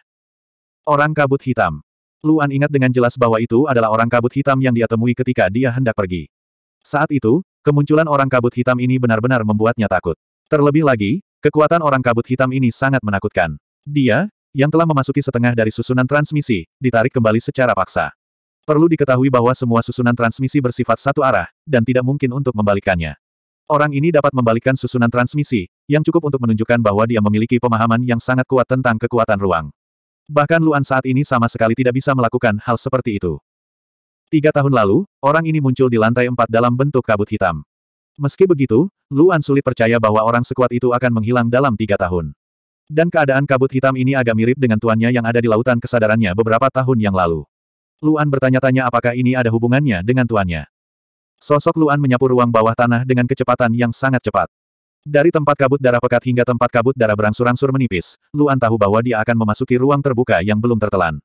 A: Orang kabut hitam. Luan ingat dengan jelas bahwa itu adalah orang kabut hitam yang dia temui ketika dia hendak pergi. Saat itu, kemunculan orang kabut hitam ini benar-benar membuatnya takut. Terlebih lagi, kekuatan orang kabut hitam ini sangat menakutkan. Dia, yang telah memasuki setengah dari susunan transmisi, ditarik kembali secara paksa. Perlu diketahui bahwa semua susunan transmisi bersifat satu arah, dan tidak mungkin untuk membalikkannya. Orang ini dapat membalikkan susunan transmisi, yang cukup untuk menunjukkan bahwa dia memiliki pemahaman yang sangat kuat tentang kekuatan ruang. Bahkan Luan saat ini sama sekali tidak bisa melakukan hal seperti itu. Tiga tahun lalu, orang ini muncul di lantai empat dalam bentuk kabut hitam. Meski begitu, Luan sulit percaya bahwa orang sekuat itu akan menghilang dalam tiga tahun. Dan keadaan kabut hitam ini agak mirip dengan tuannya yang ada di lautan kesadarannya beberapa tahun yang lalu. Luan bertanya-tanya apakah ini ada hubungannya dengan tuannya. Sosok Luan menyapu ruang bawah tanah dengan kecepatan yang sangat cepat. Dari tempat kabut darah pekat hingga tempat kabut darah berangsur-angsur menipis, Luan tahu bahwa dia akan memasuki ruang terbuka yang belum tertelan.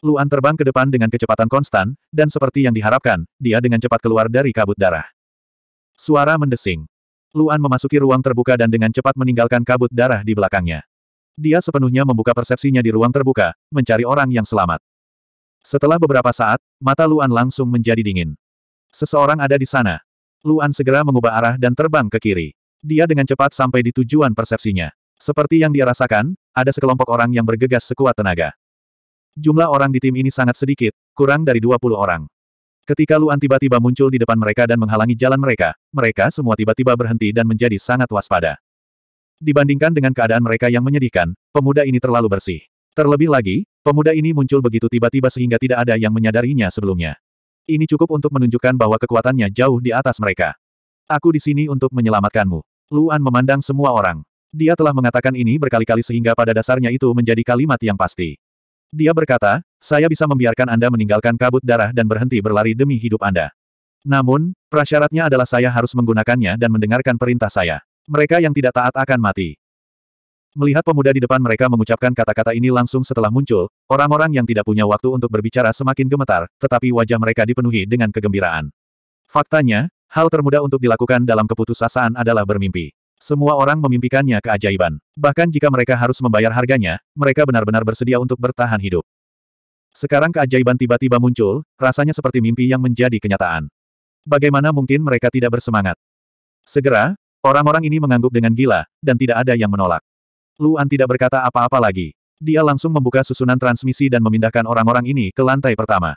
A: Luan terbang ke depan dengan kecepatan konstan, dan seperti yang diharapkan, dia dengan cepat keluar dari kabut darah. Suara mendesing. Luan memasuki ruang terbuka dan dengan cepat meninggalkan kabut darah di belakangnya. Dia sepenuhnya membuka persepsinya di ruang terbuka, mencari orang yang selamat. Setelah beberapa saat, mata Luan langsung menjadi dingin. Seseorang ada di sana. Luan segera mengubah arah dan terbang ke kiri. Dia dengan cepat sampai di tujuan persepsinya. Seperti yang dia rasakan, ada sekelompok orang yang bergegas sekuat tenaga. Jumlah orang di tim ini sangat sedikit, kurang dari 20 orang. Ketika Luan tiba-tiba muncul di depan mereka dan menghalangi jalan mereka, mereka semua tiba-tiba berhenti dan menjadi sangat waspada. Dibandingkan dengan keadaan mereka yang menyedihkan, pemuda ini terlalu bersih. Terlebih lagi, pemuda ini muncul begitu tiba-tiba sehingga tidak ada yang menyadarinya sebelumnya. Ini cukup untuk menunjukkan bahwa kekuatannya jauh di atas mereka. Aku di sini untuk menyelamatkanmu. Luan memandang semua orang. Dia telah mengatakan ini berkali-kali sehingga pada dasarnya itu menjadi kalimat yang pasti. Dia berkata, saya bisa membiarkan Anda meninggalkan kabut darah dan berhenti berlari demi hidup Anda. Namun, prasyaratnya adalah saya harus menggunakannya dan mendengarkan perintah saya. Mereka yang tidak taat akan mati. Melihat pemuda di depan mereka mengucapkan kata-kata ini langsung setelah muncul, orang-orang yang tidak punya waktu untuk berbicara semakin gemetar, tetapi wajah mereka dipenuhi dengan kegembiraan. Faktanya, hal termudah untuk dilakukan dalam keputusasaan adalah bermimpi. Semua orang memimpikannya keajaiban. Bahkan jika mereka harus membayar harganya, mereka benar-benar bersedia untuk bertahan hidup. Sekarang keajaiban tiba-tiba muncul, rasanya seperti mimpi yang menjadi kenyataan. Bagaimana mungkin mereka tidak bersemangat? Segera, orang-orang ini mengangguk dengan gila, dan tidak ada yang menolak. Luan tidak berkata apa-apa lagi. Dia langsung membuka susunan transmisi dan memindahkan orang-orang ini ke lantai pertama.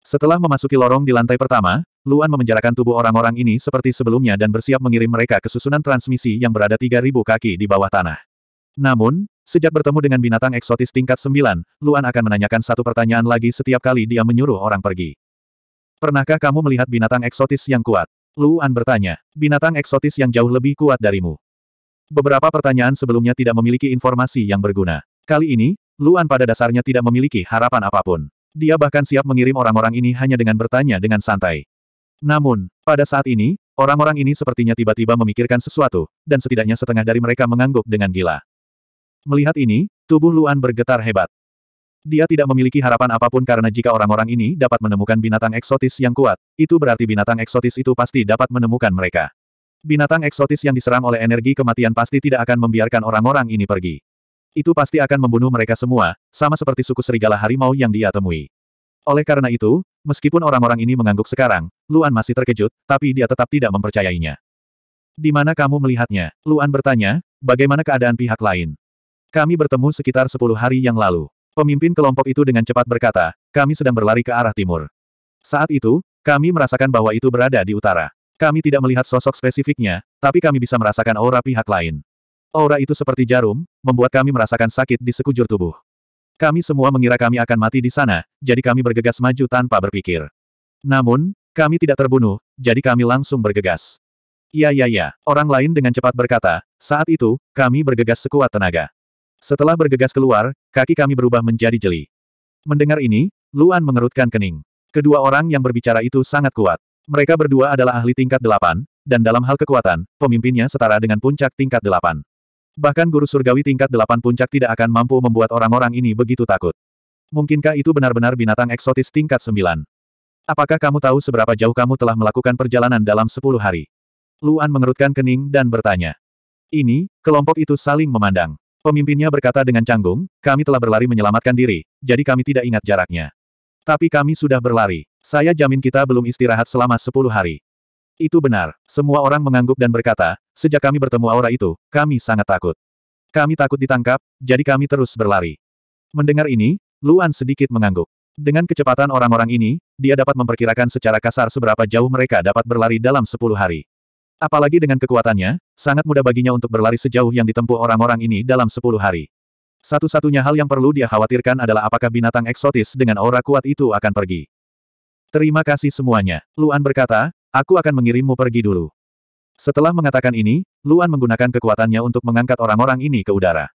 A: Setelah memasuki lorong di lantai pertama, Luan memenjarakan tubuh orang-orang ini seperti sebelumnya dan bersiap mengirim mereka ke susunan transmisi yang berada 3.000 kaki di bawah tanah. Namun, sejak bertemu dengan binatang eksotis tingkat 9, Luan akan menanyakan satu pertanyaan lagi setiap kali dia menyuruh orang pergi. Pernahkah kamu melihat binatang eksotis yang kuat? Luan bertanya. Binatang eksotis yang jauh lebih kuat darimu. Beberapa pertanyaan sebelumnya tidak memiliki informasi yang berguna. Kali ini, Luan pada dasarnya tidak memiliki harapan apapun. Dia bahkan siap mengirim orang-orang ini hanya dengan bertanya dengan santai. Namun, pada saat ini, orang-orang ini sepertinya tiba-tiba memikirkan sesuatu, dan setidaknya setengah dari mereka mengangguk dengan gila. Melihat ini, tubuh Luan bergetar hebat. Dia tidak memiliki harapan apapun karena jika orang-orang ini dapat menemukan binatang eksotis yang kuat, itu berarti binatang eksotis itu pasti dapat menemukan mereka. Binatang eksotis yang diserang oleh energi kematian pasti tidak akan membiarkan orang-orang ini pergi. Itu pasti akan membunuh mereka semua, sama seperti suku serigala harimau yang dia temui. Oleh karena itu, meskipun orang-orang ini mengangguk sekarang, Luan masih terkejut, tapi dia tetap tidak mempercayainya. Di mana kamu melihatnya? Luan bertanya, bagaimana keadaan pihak lain? Kami bertemu sekitar sepuluh hari yang lalu. Pemimpin kelompok itu dengan cepat berkata, kami sedang berlari ke arah timur. Saat itu, kami merasakan bahwa itu berada di utara. Kami tidak melihat sosok spesifiknya, tapi kami bisa merasakan aura pihak lain. Aura itu seperti jarum, membuat kami merasakan sakit di sekujur tubuh. Kami semua mengira kami akan mati di sana, jadi kami bergegas maju tanpa berpikir. Namun, kami tidak terbunuh, jadi kami langsung bergegas. Ya ya ya, orang lain dengan cepat berkata, saat itu, kami bergegas sekuat tenaga. Setelah bergegas keluar, kaki kami berubah menjadi jeli. Mendengar ini, Luan mengerutkan kening. Kedua orang yang berbicara itu sangat kuat. Mereka berdua adalah ahli tingkat delapan, dan dalam hal kekuatan, pemimpinnya setara dengan puncak tingkat delapan. Bahkan guru surgawi tingkat delapan puncak tidak akan mampu membuat orang-orang ini begitu takut. Mungkinkah itu benar-benar binatang eksotis tingkat sembilan? Apakah kamu tahu seberapa jauh kamu telah melakukan perjalanan dalam sepuluh hari? Luan mengerutkan kening dan bertanya. Ini, kelompok itu saling memandang. Pemimpinnya berkata dengan canggung, kami telah berlari menyelamatkan diri, jadi kami tidak ingat jaraknya. Tapi kami sudah berlari. Saya jamin kita belum istirahat selama sepuluh hari. Itu benar, semua orang mengangguk dan berkata, sejak kami bertemu aura itu, kami sangat takut. Kami takut ditangkap, jadi kami terus berlari. Mendengar ini, Luan sedikit mengangguk. Dengan kecepatan orang-orang ini, dia dapat memperkirakan secara kasar seberapa jauh mereka dapat berlari dalam sepuluh hari. Apalagi dengan kekuatannya, sangat mudah baginya untuk berlari sejauh yang ditempuh orang-orang ini dalam sepuluh hari. Satu-satunya hal yang perlu dia khawatirkan adalah apakah binatang eksotis dengan aura kuat itu akan pergi. Terima kasih semuanya. Luan berkata, aku akan mengirimmu pergi dulu. Setelah mengatakan ini, Luan menggunakan kekuatannya untuk mengangkat orang-orang ini ke udara.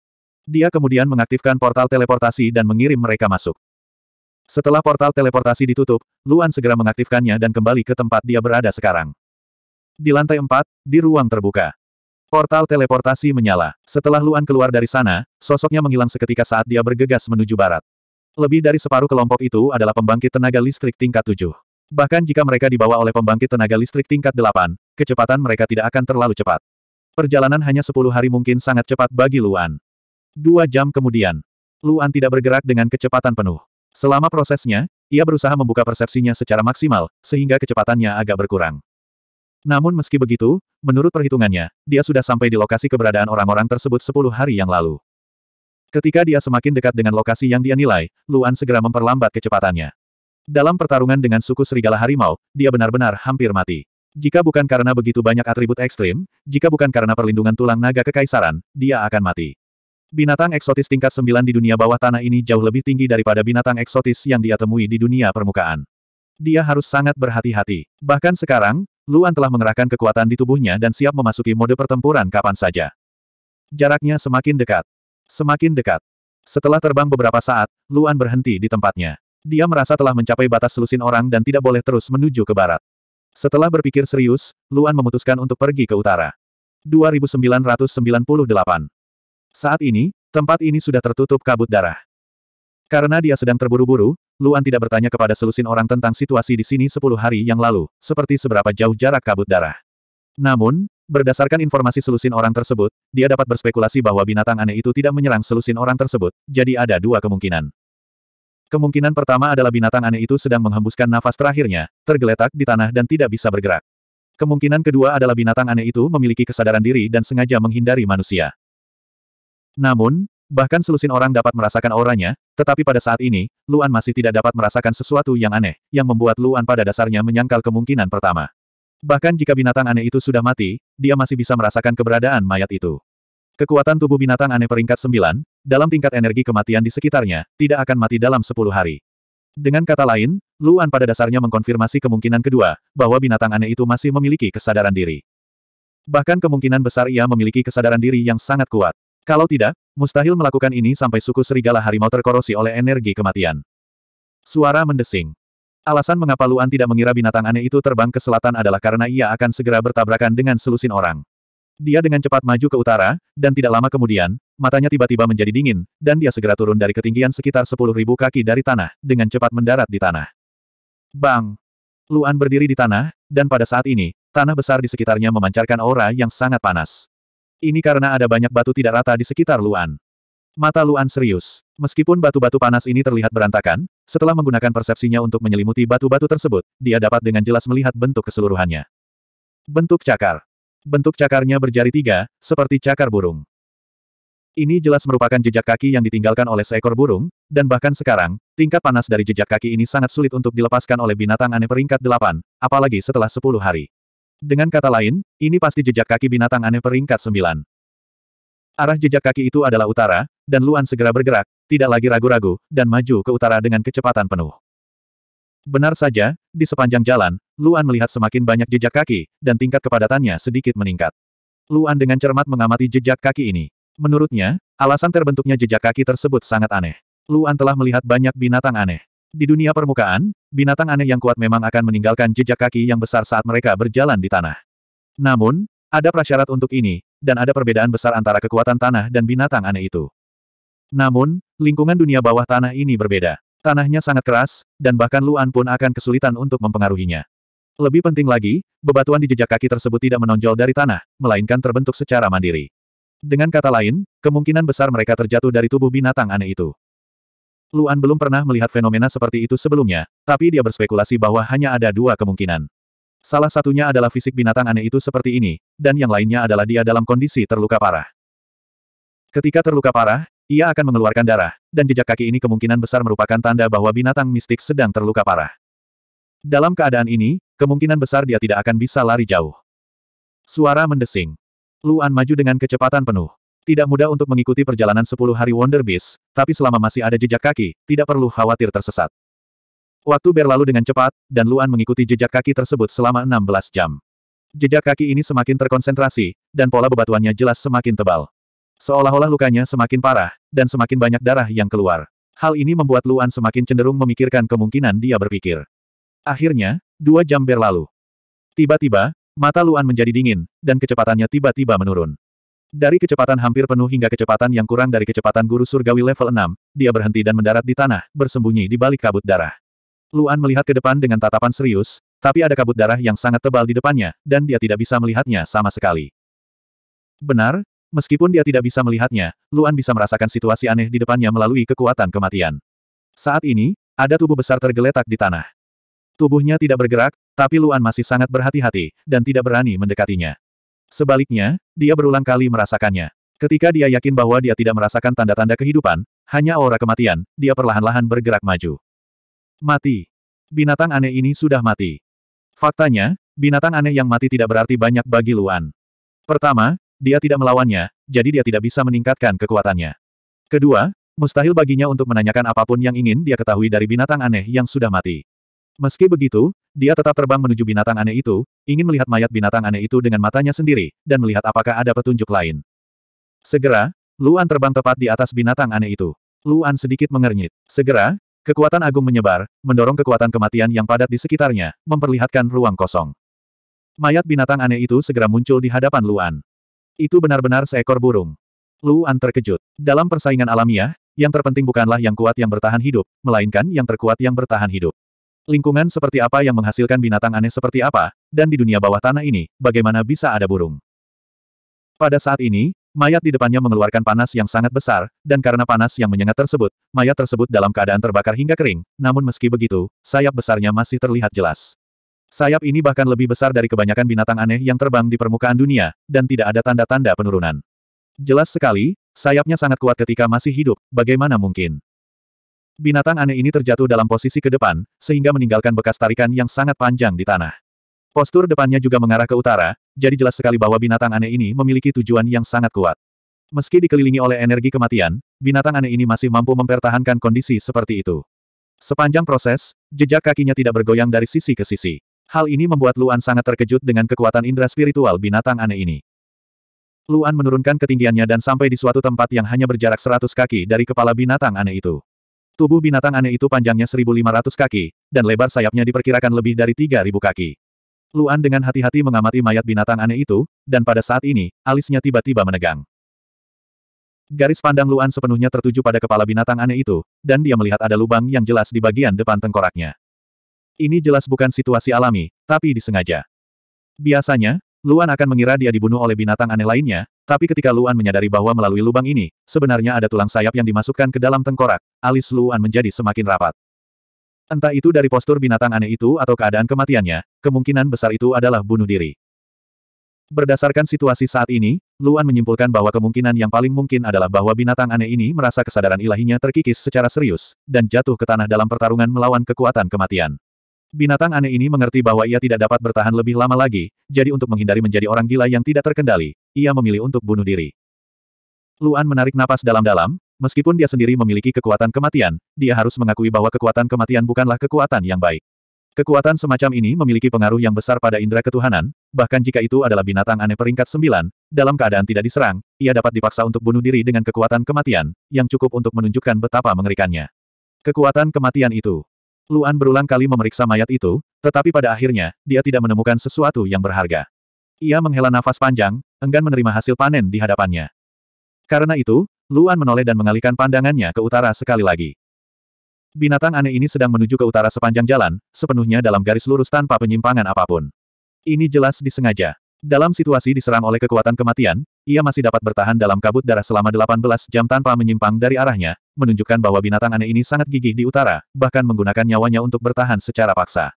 A: Dia kemudian mengaktifkan portal teleportasi dan mengirim mereka masuk. Setelah portal teleportasi ditutup, Luan segera mengaktifkannya dan kembali ke tempat dia berada sekarang. Di lantai 4, di ruang terbuka. Portal teleportasi menyala. Setelah Luan keluar dari sana, sosoknya menghilang seketika saat dia bergegas menuju barat. Lebih dari separuh kelompok itu adalah pembangkit tenaga listrik tingkat 7. Bahkan jika mereka dibawa oleh pembangkit tenaga listrik tingkat 8, kecepatan mereka tidak akan terlalu cepat. Perjalanan hanya 10 hari mungkin sangat cepat bagi Luan. Dua jam kemudian, Luan tidak bergerak dengan kecepatan penuh. Selama prosesnya, ia berusaha membuka persepsinya secara maksimal, sehingga kecepatannya agak berkurang. Namun meski begitu, menurut perhitungannya, dia sudah sampai di lokasi keberadaan orang-orang tersebut 10 hari yang lalu. Ketika dia semakin dekat dengan lokasi yang dia nilai, Luan segera memperlambat kecepatannya. Dalam pertarungan dengan suku serigala harimau, dia benar-benar hampir mati. Jika bukan karena begitu banyak atribut ekstrim, jika bukan karena perlindungan tulang naga kekaisaran, dia akan mati. Binatang eksotis tingkat 9 di dunia bawah tanah ini jauh lebih tinggi daripada binatang eksotis yang dia temui di dunia permukaan. Dia harus sangat berhati-hati. Bahkan sekarang, Luan telah mengerahkan kekuatan di tubuhnya dan siap memasuki mode pertempuran kapan saja. Jaraknya semakin dekat. Semakin dekat. Setelah terbang beberapa saat, Luan berhenti di tempatnya. Dia merasa telah mencapai batas selusin orang dan tidak boleh terus menuju ke barat. Setelah berpikir serius, Luan memutuskan untuk pergi ke utara. 2998 Saat ini, tempat ini sudah tertutup kabut darah. Karena dia sedang terburu-buru, Luan tidak bertanya kepada selusin orang tentang situasi di sini 10 hari yang lalu, seperti seberapa jauh jarak kabut darah. Namun, Berdasarkan informasi selusin orang tersebut, dia dapat berspekulasi bahwa binatang aneh itu tidak menyerang selusin orang tersebut, jadi ada dua kemungkinan. Kemungkinan pertama adalah binatang aneh itu sedang menghembuskan nafas terakhirnya, tergeletak di tanah dan tidak bisa bergerak. Kemungkinan kedua adalah binatang aneh itu memiliki kesadaran diri dan sengaja menghindari manusia. Namun, bahkan selusin orang dapat merasakan auranya, tetapi pada saat ini, Luan masih tidak dapat merasakan sesuatu yang aneh, yang membuat Luan pada dasarnya menyangkal kemungkinan pertama. Bahkan jika binatang aneh itu sudah mati, dia masih bisa merasakan keberadaan mayat itu. Kekuatan tubuh binatang aneh peringkat 9, dalam tingkat energi kematian di sekitarnya, tidak akan mati dalam 10 hari. Dengan kata lain, Luan pada dasarnya mengkonfirmasi kemungkinan kedua, bahwa binatang aneh itu masih memiliki kesadaran diri. Bahkan kemungkinan besar ia memiliki kesadaran diri yang sangat kuat. Kalau tidak, mustahil melakukan ini sampai suku serigala harimau terkorosi oleh energi kematian. Suara mendesing. Alasan mengapa Luan tidak mengira binatang aneh itu terbang ke selatan adalah karena ia akan segera bertabrakan dengan selusin orang. Dia dengan cepat maju ke utara, dan tidak lama kemudian, matanya tiba-tiba menjadi dingin, dan dia segera turun dari ketinggian sekitar 10.000 kaki dari tanah, dengan cepat mendarat di tanah. Bang! Luan berdiri di tanah, dan pada saat ini, tanah besar di sekitarnya memancarkan aura yang sangat panas. Ini karena ada banyak batu tidak rata di sekitar Luan. Mata Luan serius. Meskipun batu-batu panas ini terlihat berantakan, setelah menggunakan persepsinya untuk menyelimuti batu-batu tersebut, dia dapat dengan jelas melihat bentuk keseluruhannya. Bentuk cakar. Bentuk cakarnya berjari tiga, seperti cakar burung. Ini jelas merupakan jejak kaki yang ditinggalkan oleh seekor burung, dan bahkan sekarang, tingkat panas dari jejak kaki ini sangat sulit untuk dilepaskan oleh binatang aneh peringkat delapan, apalagi setelah sepuluh hari. Dengan kata lain, ini pasti jejak kaki binatang aneh peringkat sembilan. Arah jejak kaki itu adalah utara, dan Luan segera bergerak, tidak lagi ragu-ragu, dan maju ke utara dengan kecepatan penuh. Benar saja, di sepanjang jalan, Luan melihat semakin banyak jejak kaki, dan tingkat kepadatannya sedikit meningkat. Luan dengan cermat mengamati jejak kaki ini. Menurutnya, alasan terbentuknya jejak kaki tersebut sangat aneh. Luan telah melihat banyak binatang aneh. Di dunia permukaan, binatang aneh yang kuat memang akan meninggalkan jejak kaki yang besar saat mereka berjalan di tanah. Namun, ada prasyarat untuk ini, dan ada perbedaan besar antara kekuatan tanah dan binatang aneh itu. Namun, lingkungan dunia bawah tanah ini berbeda. Tanahnya sangat keras, dan bahkan Luan pun akan kesulitan untuk mempengaruhinya. Lebih penting lagi, bebatuan di jejak kaki tersebut tidak menonjol dari tanah, melainkan terbentuk secara mandiri. Dengan kata lain, kemungkinan besar mereka terjatuh dari tubuh binatang aneh itu. Luan belum pernah melihat fenomena seperti itu sebelumnya, tapi dia berspekulasi bahwa hanya ada dua kemungkinan. Salah satunya adalah fisik binatang aneh itu seperti ini, dan yang lainnya adalah dia dalam kondisi terluka parah. Ketika terluka parah, ia akan mengeluarkan darah, dan jejak kaki ini kemungkinan besar merupakan tanda bahwa binatang mistik sedang terluka parah. Dalam keadaan ini, kemungkinan besar dia tidak akan bisa lari jauh. Suara mendesing. Luan maju dengan kecepatan penuh. Tidak mudah untuk mengikuti perjalanan 10 hari Wonder Beast, tapi selama masih ada jejak kaki, tidak perlu khawatir tersesat. Waktu berlalu dengan cepat, dan Luan mengikuti jejak kaki tersebut selama 16 jam. Jejak kaki ini semakin terkonsentrasi, dan pola bebatuannya jelas semakin tebal. Seolah-olah lukanya semakin parah, dan semakin banyak darah yang keluar. Hal ini membuat Luan semakin cenderung memikirkan kemungkinan dia berpikir. Akhirnya, dua jam berlalu. Tiba-tiba, mata Luan menjadi dingin, dan kecepatannya tiba-tiba menurun. Dari kecepatan hampir penuh hingga kecepatan yang kurang dari kecepatan guru surgawi level 6, dia berhenti dan mendarat di tanah, bersembunyi di balik kabut darah. Luan melihat ke depan dengan tatapan serius, tapi ada kabut darah yang sangat tebal di depannya, dan dia tidak bisa melihatnya sama sekali. Benar, meskipun dia tidak bisa melihatnya, Luan bisa merasakan situasi aneh di depannya melalui kekuatan kematian. Saat ini, ada tubuh besar tergeletak di tanah. Tubuhnya tidak bergerak, tapi Luan masih sangat berhati-hati, dan tidak berani mendekatinya. Sebaliknya, dia berulang kali merasakannya. Ketika dia yakin bahwa dia tidak merasakan tanda-tanda kehidupan, hanya aura kematian, dia perlahan-lahan bergerak maju. Mati. Binatang aneh ini sudah mati. Faktanya, binatang aneh yang mati tidak berarti banyak bagi Luan. Pertama, dia tidak melawannya, jadi dia tidak bisa meningkatkan kekuatannya. Kedua, mustahil baginya untuk menanyakan apapun yang ingin dia ketahui dari binatang aneh yang sudah mati. Meski begitu, dia tetap terbang menuju binatang aneh itu, ingin melihat mayat binatang aneh itu dengan matanya sendiri, dan melihat apakah ada petunjuk lain. Segera, Luan terbang tepat di atas binatang aneh itu. Luan sedikit mengernyit. Segera, Kekuatan agung menyebar, mendorong kekuatan kematian yang padat di sekitarnya, memperlihatkan ruang kosong. Mayat binatang aneh itu segera muncul di hadapan Luan. Itu benar-benar seekor burung. Luan terkejut. Dalam persaingan alamiah, yang terpenting bukanlah yang kuat yang bertahan hidup, melainkan yang terkuat yang bertahan hidup. Lingkungan seperti apa yang menghasilkan binatang aneh seperti apa, dan di dunia bawah tanah ini, bagaimana bisa ada burung? Pada saat ini, Mayat di depannya mengeluarkan panas yang sangat besar, dan karena panas yang menyengat tersebut, mayat tersebut dalam keadaan terbakar hingga kering, namun meski begitu, sayap besarnya masih terlihat jelas. Sayap ini bahkan lebih besar dari kebanyakan binatang aneh yang terbang di permukaan dunia, dan tidak ada tanda-tanda penurunan. Jelas sekali, sayapnya sangat kuat ketika masih hidup, bagaimana mungkin? Binatang aneh ini terjatuh dalam posisi ke depan, sehingga meninggalkan bekas tarikan yang sangat panjang di tanah. Postur depannya juga mengarah ke utara, jadi jelas sekali bahwa binatang aneh ini memiliki tujuan yang sangat kuat. Meski dikelilingi oleh energi kematian, binatang aneh ini masih mampu mempertahankan kondisi seperti itu. Sepanjang proses, jejak kakinya tidak bergoyang dari sisi ke sisi. Hal ini membuat Luan sangat terkejut dengan kekuatan indera spiritual binatang aneh ini. Luan menurunkan ketinggiannya dan sampai di suatu tempat yang hanya berjarak 100 kaki dari kepala binatang aneh itu. Tubuh binatang aneh itu panjangnya 1.500 kaki, dan lebar sayapnya diperkirakan lebih dari 3.000 kaki. Luan dengan hati-hati mengamati mayat binatang aneh itu, dan pada saat ini, alisnya tiba-tiba menegang. Garis pandang Luan sepenuhnya tertuju pada kepala binatang aneh itu, dan dia melihat ada lubang yang jelas di bagian depan tengkoraknya. Ini jelas bukan situasi alami, tapi disengaja. Biasanya, Luan akan mengira dia dibunuh oleh binatang aneh lainnya, tapi ketika Luan menyadari bahwa melalui lubang ini, sebenarnya ada tulang sayap yang dimasukkan ke dalam tengkorak, alis Luan menjadi semakin rapat. Entah itu dari postur binatang aneh itu atau keadaan kematiannya, kemungkinan besar itu adalah bunuh diri. Berdasarkan situasi saat ini, Luan menyimpulkan bahwa kemungkinan yang paling mungkin adalah bahwa binatang aneh ini merasa kesadaran ilahinya terkikis secara serius, dan jatuh ke tanah dalam pertarungan melawan kekuatan kematian. Binatang aneh ini mengerti bahwa ia tidak dapat bertahan lebih lama lagi, jadi untuk menghindari menjadi orang gila yang tidak terkendali, ia memilih untuk bunuh diri. Luan menarik napas dalam-dalam, Meskipun dia sendiri memiliki kekuatan kematian, dia harus mengakui bahwa kekuatan kematian bukanlah kekuatan yang baik. Kekuatan semacam ini memiliki pengaruh yang besar pada indera ketuhanan, bahkan jika itu adalah binatang aneh peringkat sembilan, dalam keadaan tidak diserang, ia dapat dipaksa untuk bunuh diri dengan kekuatan kematian, yang cukup untuk menunjukkan betapa mengerikannya. Kekuatan kematian itu. Luan berulang kali memeriksa mayat itu, tetapi pada akhirnya, dia tidak menemukan sesuatu yang berharga. Ia menghela nafas panjang, enggan menerima hasil panen di hadapannya. Karena itu, Luan menoleh dan mengalihkan pandangannya ke utara sekali lagi. Binatang aneh ini sedang menuju ke utara sepanjang jalan, sepenuhnya dalam garis lurus tanpa penyimpangan apapun. Ini jelas disengaja. Dalam situasi diserang oleh kekuatan kematian, ia masih dapat bertahan dalam kabut darah selama 18 jam tanpa menyimpang dari arahnya, menunjukkan bahwa binatang aneh ini sangat gigih di utara, bahkan menggunakan nyawanya untuk bertahan secara paksa.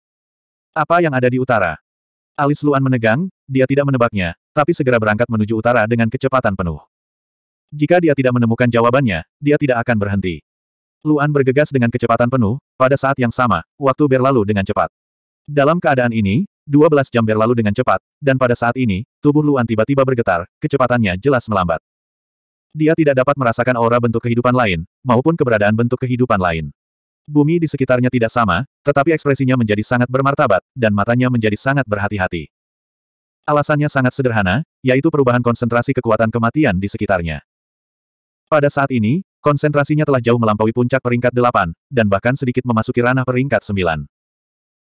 A: Apa yang ada di utara? Alis Luan menegang, dia tidak menebaknya, tapi segera berangkat menuju utara dengan kecepatan penuh. Jika dia tidak menemukan jawabannya, dia tidak akan berhenti. Luan bergegas dengan kecepatan penuh, pada saat yang sama, waktu berlalu dengan cepat. Dalam keadaan ini, 12 jam berlalu dengan cepat, dan pada saat ini, tubuh Luan tiba-tiba bergetar, kecepatannya jelas melambat. Dia tidak dapat merasakan aura bentuk kehidupan lain, maupun keberadaan bentuk kehidupan lain. Bumi di sekitarnya tidak sama, tetapi ekspresinya menjadi sangat bermartabat, dan matanya menjadi sangat berhati-hati. Alasannya sangat sederhana, yaitu perubahan konsentrasi kekuatan kematian di sekitarnya. Pada saat ini, konsentrasinya telah jauh melampaui puncak peringkat 8, dan bahkan sedikit memasuki ranah peringkat 9.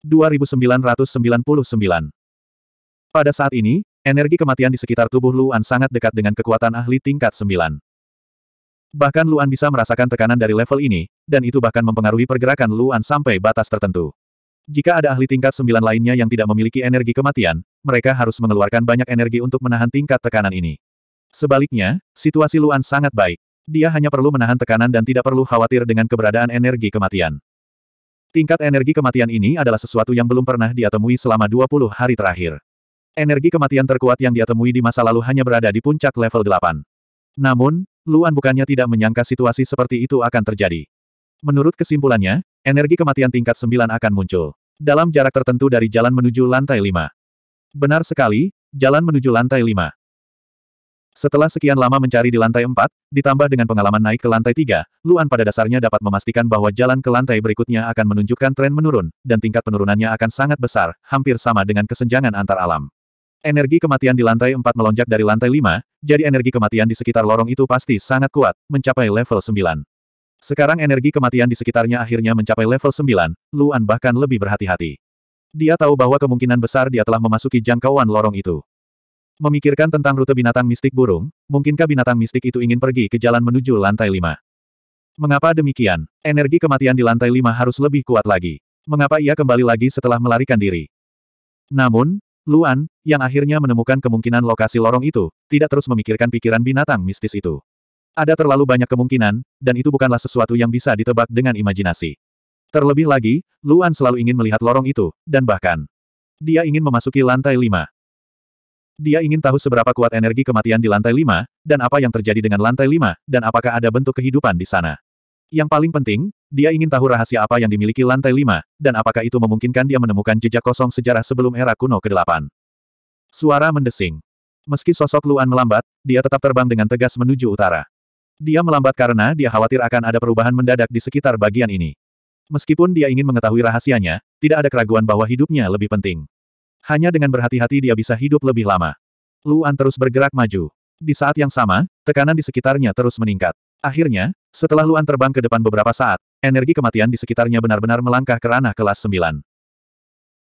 A: 2999 Pada saat ini, energi kematian di sekitar tubuh Luan sangat dekat dengan kekuatan ahli tingkat 9. Bahkan Luan bisa merasakan tekanan dari level ini, dan itu bahkan mempengaruhi pergerakan Luan sampai batas tertentu. Jika ada ahli tingkat 9 lainnya yang tidak memiliki energi kematian, mereka harus mengeluarkan banyak energi untuk menahan tingkat tekanan ini. Sebaliknya, situasi Luan sangat baik. Dia hanya perlu menahan tekanan dan tidak perlu khawatir dengan keberadaan energi kematian. Tingkat energi kematian ini adalah sesuatu yang belum pernah dia temui selama 20 hari terakhir. Energi kematian terkuat yang dia temui di masa lalu hanya berada di puncak level 8. Namun, Luan bukannya tidak menyangka situasi seperti itu akan terjadi. Menurut kesimpulannya, energi kematian tingkat 9 akan muncul. Dalam jarak tertentu dari jalan menuju lantai 5. Benar sekali, jalan menuju lantai 5. Setelah sekian lama mencari di lantai 4, ditambah dengan pengalaman naik ke lantai 3, Luan pada dasarnya dapat memastikan bahwa jalan ke lantai berikutnya akan menunjukkan tren menurun, dan tingkat penurunannya akan sangat besar, hampir sama dengan kesenjangan antar alam. Energi kematian di lantai 4 melonjak dari lantai 5, jadi energi kematian di sekitar lorong itu pasti sangat kuat, mencapai level 9. Sekarang energi kematian di sekitarnya akhirnya mencapai level 9, Luan bahkan lebih berhati-hati. Dia tahu bahwa kemungkinan besar dia telah memasuki jangkauan lorong itu. Memikirkan tentang rute binatang mistik burung, mungkinkah binatang mistik itu ingin pergi ke jalan menuju lantai lima? Mengapa demikian? Energi kematian di lantai lima harus lebih kuat lagi. Mengapa ia kembali lagi setelah melarikan diri? Namun, Luan, yang akhirnya menemukan kemungkinan lokasi lorong itu, tidak terus memikirkan pikiran binatang mistis itu. Ada terlalu banyak kemungkinan, dan itu bukanlah sesuatu yang bisa ditebak dengan imajinasi. Terlebih lagi, Luan selalu ingin melihat lorong itu, dan bahkan, dia ingin memasuki lantai lima. Dia ingin tahu seberapa kuat energi kematian di lantai lima, dan apa yang terjadi dengan lantai lima, dan apakah ada bentuk kehidupan di sana. Yang paling penting, dia ingin tahu rahasia apa yang dimiliki lantai lima, dan apakah itu memungkinkan dia menemukan jejak kosong sejarah sebelum era kuno ke-8. Suara mendesing. Meski sosok Luan melambat, dia tetap terbang dengan tegas menuju utara. Dia melambat karena dia khawatir akan ada perubahan mendadak di sekitar bagian ini. Meskipun dia ingin mengetahui rahasianya, tidak ada keraguan bahwa hidupnya lebih penting. Hanya dengan berhati-hati dia bisa hidup lebih lama. Luan terus bergerak maju. Di saat yang sama, tekanan di sekitarnya terus meningkat. Akhirnya, setelah Luan terbang ke depan beberapa saat, energi kematian di sekitarnya benar-benar melangkah ke ranah kelas 9.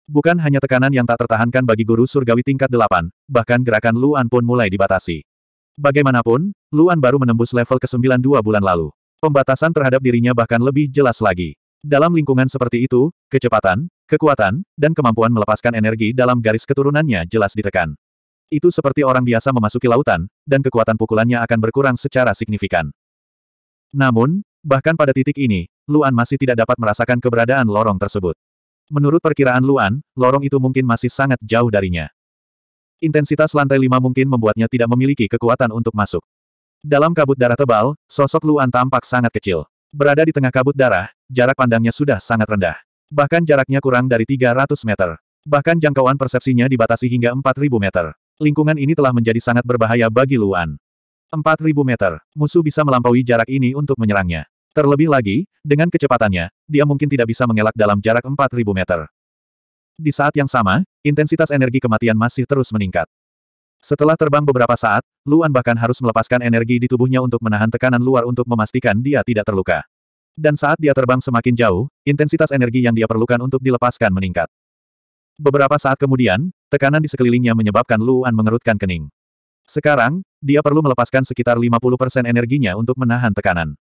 A: Bukan hanya tekanan yang tak tertahankan bagi guru surgawi tingkat 8, bahkan gerakan Luan pun mulai dibatasi. Bagaimanapun, Luan baru menembus level ke-9 dua bulan lalu. Pembatasan terhadap dirinya bahkan lebih jelas lagi. Dalam lingkungan seperti itu, kecepatan, kekuatan, dan kemampuan melepaskan energi dalam garis keturunannya jelas ditekan. Itu seperti orang biasa memasuki lautan, dan kekuatan pukulannya akan berkurang secara signifikan. Namun, bahkan pada titik ini, Luan masih tidak dapat merasakan keberadaan lorong tersebut. Menurut perkiraan Luan, lorong itu mungkin masih sangat jauh darinya. Intensitas lantai lima mungkin membuatnya tidak memiliki kekuatan untuk masuk. Dalam kabut darah tebal, sosok Luan tampak sangat kecil. Berada di tengah kabut darah, jarak pandangnya sudah sangat rendah. Bahkan jaraknya kurang dari 300 meter. Bahkan jangkauan persepsinya dibatasi hingga 4.000 meter. Lingkungan ini telah menjadi sangat berbahaya bagi Luan. 4.000 meter, musuh bisa melampaui jarak ini untuk menyerangnya. Terlebih lagi, dengan kecepatannya, dia mungkin tidak bisa mengelak dalam jarak 4.000 meter. Di saat yang sama, intensitas energi kematian masih terus meningkat. Setelah terbang beberapa saat, Luan bahkan harus melepaskan energi di tubuhnya untuk menahan tekanan luar untuk memastikan dia tidak terluka. Dan saat dia terbang semakin jauh, intensitas energi yang dia perlukan untuk dilepaskan meningkat. Beberapa saat kemudian, tekanan di sekelilingnya menyebabkan Luan mengerutkan kening. Sekarang, dia perlu melepaskan sekitar 50% energinya untuk menahan tekanan.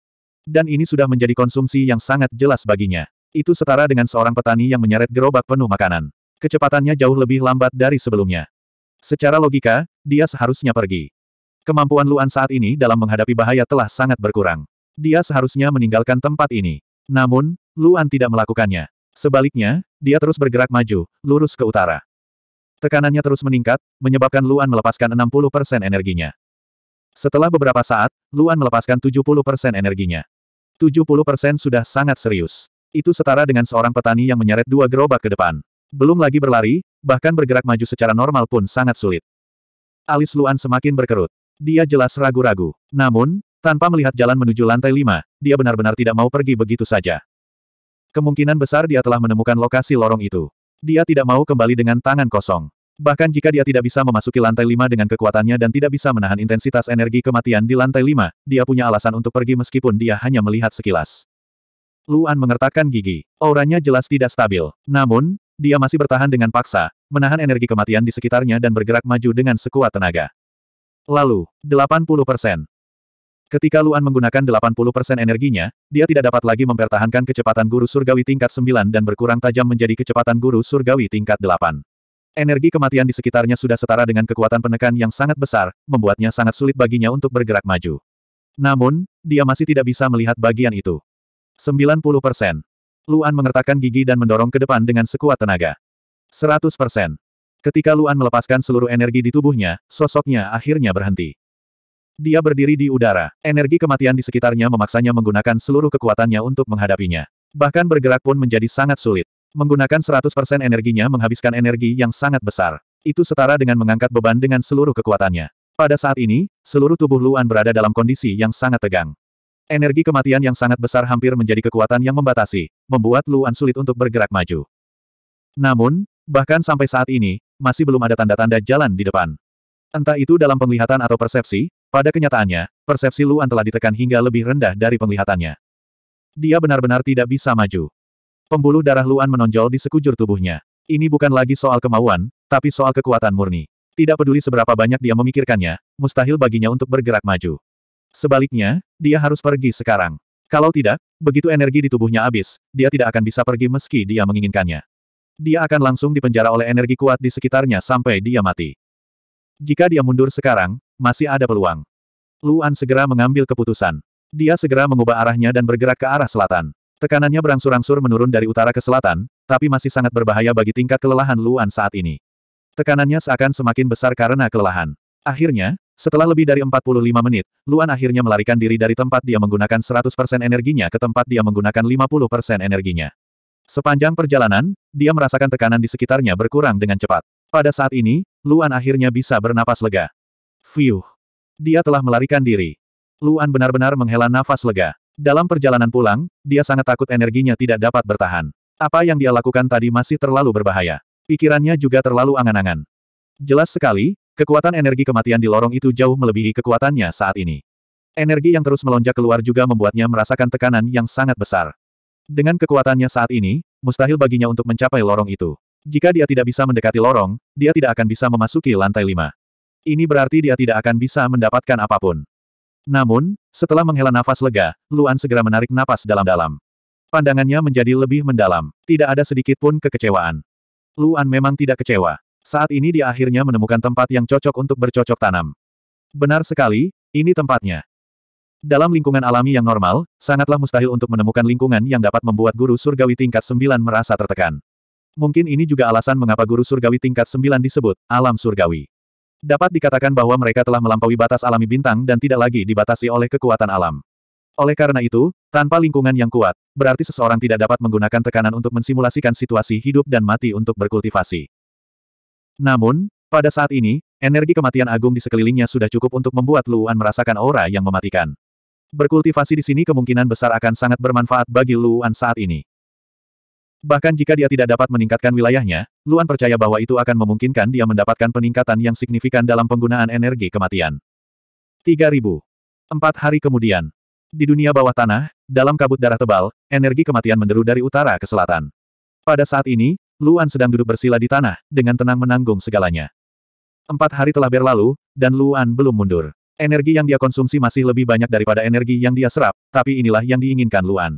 A: Dan ini sudah menjadi konsumsi yang sangat jelas baginya. Itu setara dengan seorang petani yang menyeret gerobak penuh makanan. Kecepatannya jauh lebih lambat dari sebelumnya. Secara logika, dia seharusnya pergi. Kemampuan Luan saat ini dalam menghadapi bahaya telah sangat berkurang. Dia seharusnya meninggalkan tempat ini. Namun, Luan tidak melakukannya. Sebaliknya, dia terus bergerak maju, lurus ke utara. Tekanannya terus meningkat, menyebabkan Luan melepaskan 60% energinya. Setelah beberapa saat, Luan melepaskan 70% energinya. 70% sudah sangat serius. Itu setara dengan seorang petani yang menyeret dua gerobak ke depan. Belum lagi berlari, bahkan bergerak maju secara normal pun sangat sulit. Alis Luan semakin berkerut. Dia jelas ragu-ragu. Namun, tanpa melihat jalan menuju lantai lima, dia benar-benar tidak mau pergi begitu saja. Kemungkinan besar dia telah menemukan lokasi lorong itu. Dia tidak mau kembali dengan tangan kosong. Bahkan jika dia tidak bisa memasuki lantai lima dengan kekuatannya dan tidak bisa menahan intensitas energi kematian di lantai lima, dia punya alasan untuk pergi meskipun dia hanya melihat sekilas. Luan mengertakkan gigi. Auranya jelas tidak stabil. Namun, dia masih bertahan dengan paksa, menahan energi kematian di sekitarnya dan bergerak maju dengan sekuat tenaga. Lalu, 80%. Ketika Luan menggunakan 80% energinya, dia tidak dapat lagi mempertahankan kecepatan guru surgawi tingkat 9 dan berkurang tajam menjadi kecepatan guru surgawi tingkat 8. Energi kematian di sekitarnya sudah setara dengan kekuatan penekan yang sangat besar, membuatnya sangat sulit baginya untuk bergerak maju. Namun, dia masih tidak bisa melihat bagian itu. 90%. Luan mengertakkan gigi dan mendorong ke depan dengan sekuat tenaga. 100 Ketika Luan melepaskan seluruh energi di tubuhnya, sosoknya akhirnya berhenti. Dia berdiri di udara. Energi kematian di sekitarnya memaksanya menggunakan seluruh kekuatannya untuk menghadapinya. Bahkan bergerak pun menjadi sangat sulit. Menggunakan 100% energinya menghabiskan energi yang sangat besar. Itu setara dengan mengangkat beban dengan seluruh kekuatannya. Pada saat ini, seluruh tubuh Luan berada dalam kondisi yang sangat tegang. Energi kematian yang sangat besar hampir menjadi kekuatan yang membatasi, membuat Luan sulit untuk bergerak maju. Namun, bahkan sampai saat ini, masih belum ada tanda-tanda jalan di depan. Entah itu dalam penglihatan atau persepsi, pada kenyataannya, persepsi Luan telah ditekan hingga lebih rendah dari penglihatannya. Dia benar-benar tidak bisa maju. Pembuluh darah Luan menonjol di sekujur tubuhnya. Ini bukan lagi soal kemauan, tapi soal kekuatan murni. Tidak peduli seberapa banyak dia memikirkannya, mustahil baginya untuk bergerak maju. Sebaliknya, dia harus pergi sekarang. Kalau tidak, begitu energi di tubuhnya habis, dia tidak akan bisa pergi meski dia menginginkannya. Dia akan langsung dipenjara oleh energi kuat di sekitarnya sampai dia mati. Jika dia mundur sekarang, masih ada peluang. Luan segera mengambil keputusan. Dia segera mengubah arahnya dan bergerak ke arah selatan. Tekanannya berangsur-angsur menurun dari utara ke selatan, tapi masih sangat berbahaya bagi tingkat kelelahan Luan saat ini. Tekanannya seakan semakin besar karena kelelahan. Akhirnya, setelah lebih dari 45 menit, Luan akhirnya melarikan diri dari tempat dia menggunakan 100% energinya ke tempat dia menggunakan 50% energinya. Sepanjang perjalanan, dia merasakan tekanan di sekitarnya berkurang dengan cepat. Pada saat ini, Luan akhirnya bisa bernapas lega. Fiuh! Dia telah melarikan diri. Luan benar-benar menghela nafas lega. Dalam perjalanan pulang, dia sangat takut energinya tidak dapat bertahan. Apa yang dia lakukan tadi masih terlalu berbahaya. Pikirannya juga terlalu angan-angan. Jelas sekali, Kekuatan energi kematian di lorong itu jauh melebihi kekuatannya saat ini. Energi yang terus melonjak keluar juga membuatnya merasakan tekanan yang sangat besar. Dengan kekuatannya saat ini, mustahil baginya untuk mencapai lorong itu. Jika dia tidak bisa mendekati lorong, dia tidak akan bisa memasuki lantai lima. Ini berarti dia tidak akan bisa mendapatkan apapun. Namun, setelah menghela nafas lega, Luan segera menarik napas dalam-dalam. Pandangannya menjadi lebih mendalam. Tidak ada sedikit pun kekecewaan. Luan memang tidak kecewa. Saat ini dia akhirnya menemukan tempat yang cocok untuk bercocok tanam. Benar sekali, ini tempatnya. Dalam lingkungan alami yang normal, sangatlah mustahil untuk menemukan lingkungan yang dapat membuat guru surgawi tingkat 9 merasa tertekan. Mungkin ini juga alasan mengapa guru surgawi tingkat 9 disebut alam surgawi. Dapat dikatakan bahwa mereka telah melampaui batas alami bintang dan tidak lagi dibatasi oleh kekuatan alam. Oleh karena itu, tanpa lingkungan yang kuat, berarti seseorang tidak dapat menggunakan tekanan untuk mensimulasikan situasi hidup dan mati untuk berkultivasi. Namun, pada saat ini, energi kematian agung di sekelilingnya sudah cukup untuk membuat Luan merasakan aura yang mematikan. Berkultivasi di sini kemungkinan besar akan sangat bermanfaat bagi Luan saat ini. Bahkan jika dia tidak dapat meningkatkan wilayahnya, Luan percaya bahwa itu akan memungkinkan dia mendapatkan peningkatan yang signifikan dalam penggunaan energi kematian. 3000. Empat hari kemudian. Di dunia bawah tanah, dalam kabut darah tebal, energi kematian menderu dari utara ke selatan. Pada saat ini, Luan sedang duduk bersila di tanah, dengan tenang menanggung segalanya. Empat hari telah berlalu, dan Luan belum mundur. Energi yang dia konsumsi masih lebih banyak daripada energi yang dia serap, tapi inilah yang diinginkan Luan.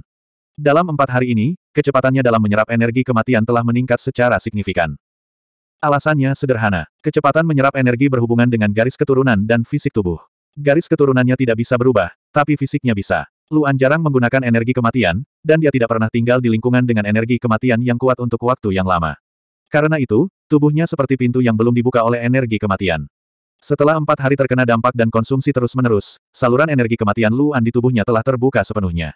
A: Dalam empat hari ini, kecepatannya dalam menyerap energi kematian telah meningkat secara signifikan. Alasannya sederhana, kecepatan menyerap energi berhubungan dengan garis keturunan dan fisik tubuh. Garis keturunannya tidak bisa berubah, tapi fisiknya bisa. Luan jarang menggunakan energi kematian, dan dia tidak pernah tinggal di lingkungan dengan energi kematian yang kuat untuk waktu yang lama. Karena itu, tubuhnya seperti pintu yang belum dibuka oleh energi kematian. Setelah empat hari terkena dampak dan konsumsi terus-menerus, saluran energi kematian Luan di tubuhnya telah terbuka sepenuhnya.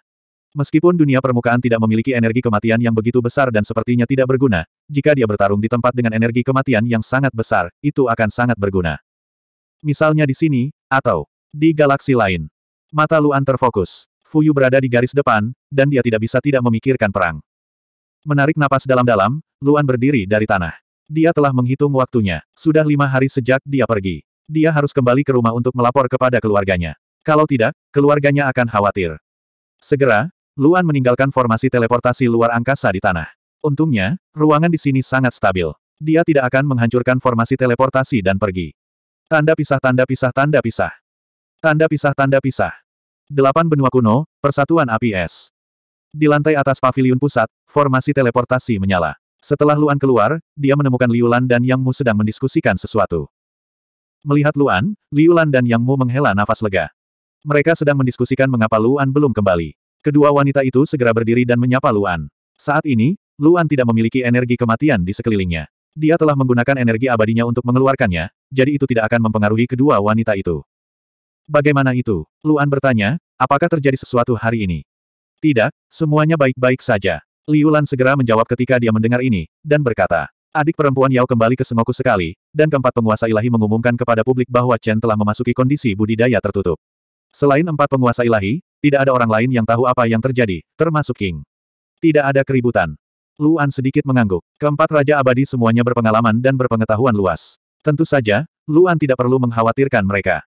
A: Meskipun dunia permukaan tidak memiliki energi kematian yang begitu besar dan sepertinya tidak berguna, jika dia bertarung di tempat dengan energi kematian yang sangat besar, itu akan sangat berguna. Misalnya di sini, atau di galaksi lain. Mata Luan terfokus. Fuyu berada di garis depan, dan dia tidak bisa tidak memikirkan perang. Menarik napas dalam-dalam, Luan berdiri dari tanah. Dia telah menghitung waktunya. Sudah lima hari sejak dia pergi. Dia harus kembali ke rumah untuk melapor kepada keluarganya. Kalau tidak, keluarganya akan khawatir. Segera, Luan meninggalkan formasi teleportasi luar angkasa di tanah. Untungnya, ruangan di sini sangat stabil. Dia tidak akan menghancurkan formasi teleportasi dan pergi. Tanda pisah tanda pisah tanda pisah. Tanda pisah tanda pisah. Delapan benua kuno, persatuan APS. Di lantai atas pavilion pusat, formasi teleportasi menyala. Setelah Luan keluar, dia menemukan Liu Lan dan Yang Mu sedang mendiskusikan sesuatu. Melihat Luan, Liu Lan dan Yang Mu menghela nafas lega. Mereka sedang mendiskusikan mengapa Luan belum kembali. Kedua wanita itu segera berdiri dan menyapa Luan. Saat ini, Luan tidak memiliki energi kematian di sekelilingnya. Dia telah menggunakan energi abadinya untuk mengeluarkannya, jadi itu tidak akan mempengaruhi kedua wanita itu. Bagaimana itu? Luan bertanya, apakah terjadi sesuatu hari ini? Tidak, semuanya baik-baik saja. Liulan segera menjawab ketika dia mendengar ini, dan berkata, Adik perempuan Yao kembali ke Sengoku sekali, dan keempat penguasa ilahi mengumumkan kepada publik bahwa Chen telah memasuki kondisi budidaya tertutup. Selain empat penguasa ilahi, tidak ada orang lain yang tahu apa yang terjadi, termasuk King. Tidak ada keributan. Luan sedikit mengangguk. Keempat Raja Abadi semuanya berpengalaman dan berpengetahuan luas. Tentu saja, Luan tidak perlu mengkhawatirkan mereka.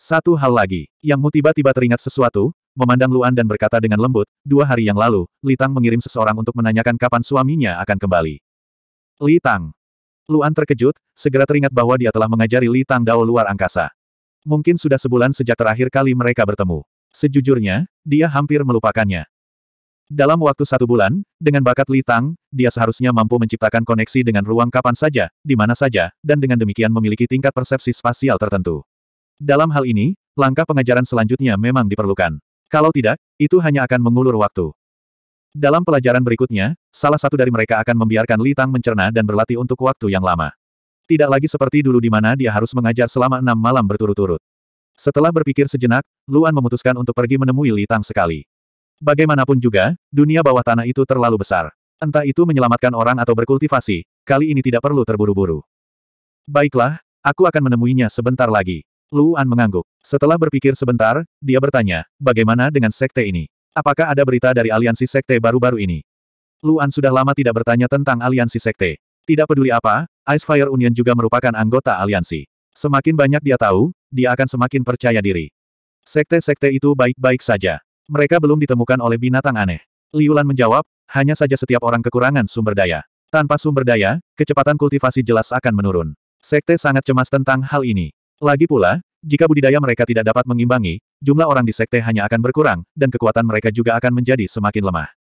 A: Satu hal lagi, Yang Mu tiba-tiba teringat sesuatu, memandang Luan dan berkata dengan lembut, dua hari yang lalu, Li Tang mengirim seseorang untuk menanyakan kapan suaminya akan kembali. Li Tang. Luan terkejut, segera teringat bahwa dia telah mengajari Li Tang Dao luar angkasa. Mungkin sudah sebulan sejak terakhir kali mereka bertemu. Sejujurnya, dia hampir melupakannya. Dalam waktu satu bulan, dengan bakat Li Tang, dia seharusnya mampu menciptakan koneksi dengan ruang kapan saja, di mana saja, dan dengan demikian memiliki tingkat persepsi spasial tertentu. Dalam hal ini, langkah pengajaran selanjutnya memang diperlukan. Kalau tidak, itu hanya akan mengulur waktu. Dalam pelajaran berikutnya, salah satu dari mereka akan membiarkan Li Tang mencerna dan berlatih untuk waktu yang lama. Tidak lagi seperti dulu di mana dia harus mengajar selama enam malam berturut-turut. Setelah berpikir sejenak, Luan memutuskan untuk pergi menemui Li Tang sekali. Bagaimanapun juga, dunia bawah tanah itu terlalu besar. Entah itu menyelamatkan orang atau berkultivasi, kali ini tidak perlu terburu-buru. Baiklah, aku akan menemuinya sebentar lagi. Luan mengangguk. Setelah berpikir sebentar, dia bertanya, bagaimana dengan sekte ini? Apakah ada berita dari aliansi sekte baru-baru ini? Luan sudah lama tidak bertanya tentang aliansi sekte. Tidak peduli apa, Ice Fire Union juga merupakan anggota aliansi. Semakin banyak dia tahu, dia akan semakin percaya diri. Sekte-sekte itu baik-baik saja. Mereka belum ditemukan oleh binatang aneh. Liulan menjawab, hanya saja setiap orang kekurangan sumber daya. Tanpa sumber daya, kecepatan kultivasi jelas akan menurun. Sekte sangat cemas tentang hal ini. Lagi pula, jika budidaya mereka tidak dapat mengimbangi, jumlah orang di sekte hanya akan berkurang, dan kekuatan mereka juga akan menjadi semakin lemah.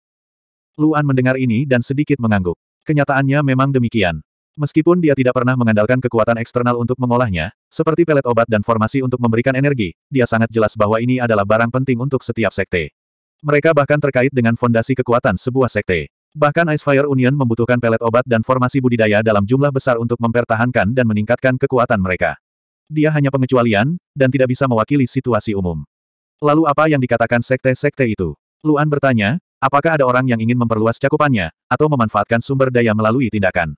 A: Luan mendengar ini dan sedikit mengangguk. Kenyataannya memang demikian. Meskipun dia tidak pernah mengandalkan kekuatan eksternal untuk mengolahnya, seperti pelet obat dan formasi untuk memberikan energi, dia sangat jelas bahwa ini adalah barang penting untuk setiap sekte. Mereka bahkan terkait dengan fondasi kekuatan sebuah sekte. Bahkan Ice Fire Union membutuhkan pelet obat dan formasi budidaya dalam jumlah besar untuk mempertahankan dan meningkatkan kekuatan mereka dia hanya pengecualian, dan tidak bisa mewakili situasi umum. Lalu apa yang dikatakan sekte-sekte itu? Luan bertanya, apakah ada orang yang ingin memperluas cakupannya, atau memanfaatkan sumber daya melalui tindakan?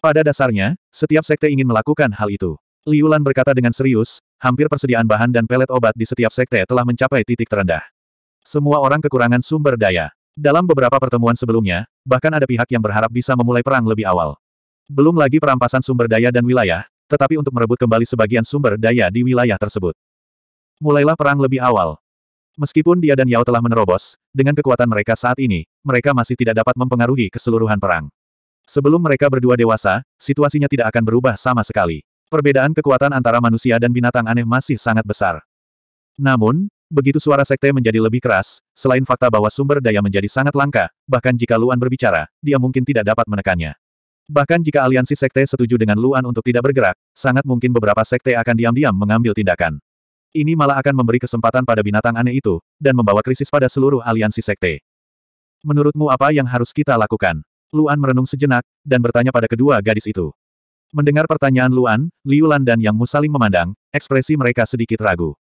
A: Pada dasarnya, setiap sekte ingin melakukan hal itu. Liulan berkata dengan serius, hampir persediaan bahan dan pelet obat di setiap sekte telah mencapai titik terendah. Semua orang kekurangan sumber daya. Dalam beberapa pertemuan sebelumnya, bahkan ada pihak yang berharap bisa memulai perang lebih awal. Belum lagi perampasan sumber daya dan wilayah, tetapi untuk merebut kembali sebagian sumber daya di wilayah tersebut. Mulailah perang lebih awal. Meskipun dia dan Yao telah menerobos, dengan kekuatan mereka saat ini, mereka masih tidak dapat mempengaruhi keseluruhan perang. Sebelum mereka berdua dewasa, situasinya tidak akan berubah sama sekali. Perbedaan kekuatan antara manusia dan binatang aneh masih sangat besar. Namun, begitu suara sekte menjadi lebih keras, selain fakta bahwa sumber daya menjadi sangat langka, bahkan jika Luan berbicara, dia mungkin tidak dapat menekannya. Bahkan jika aliansi sekte setuju dengan Luan untuk tidak bergerak, sangat mungkin beberapa sekte akan diam-diam mengambil tindakan. Ini malah akan memberi kesempatan pada binatang aneh itu, dan membawa krisis pada seluruh aliansi sekte. Menurutmu apa yang harus kita lakukan? Luan merenung sejenak, dan bertanya pada kedua gadis itu. Mendengar pertanyaan Luan, Liulan dan Yang Mu saling memandang, ekspresi mereka sedikit ragu.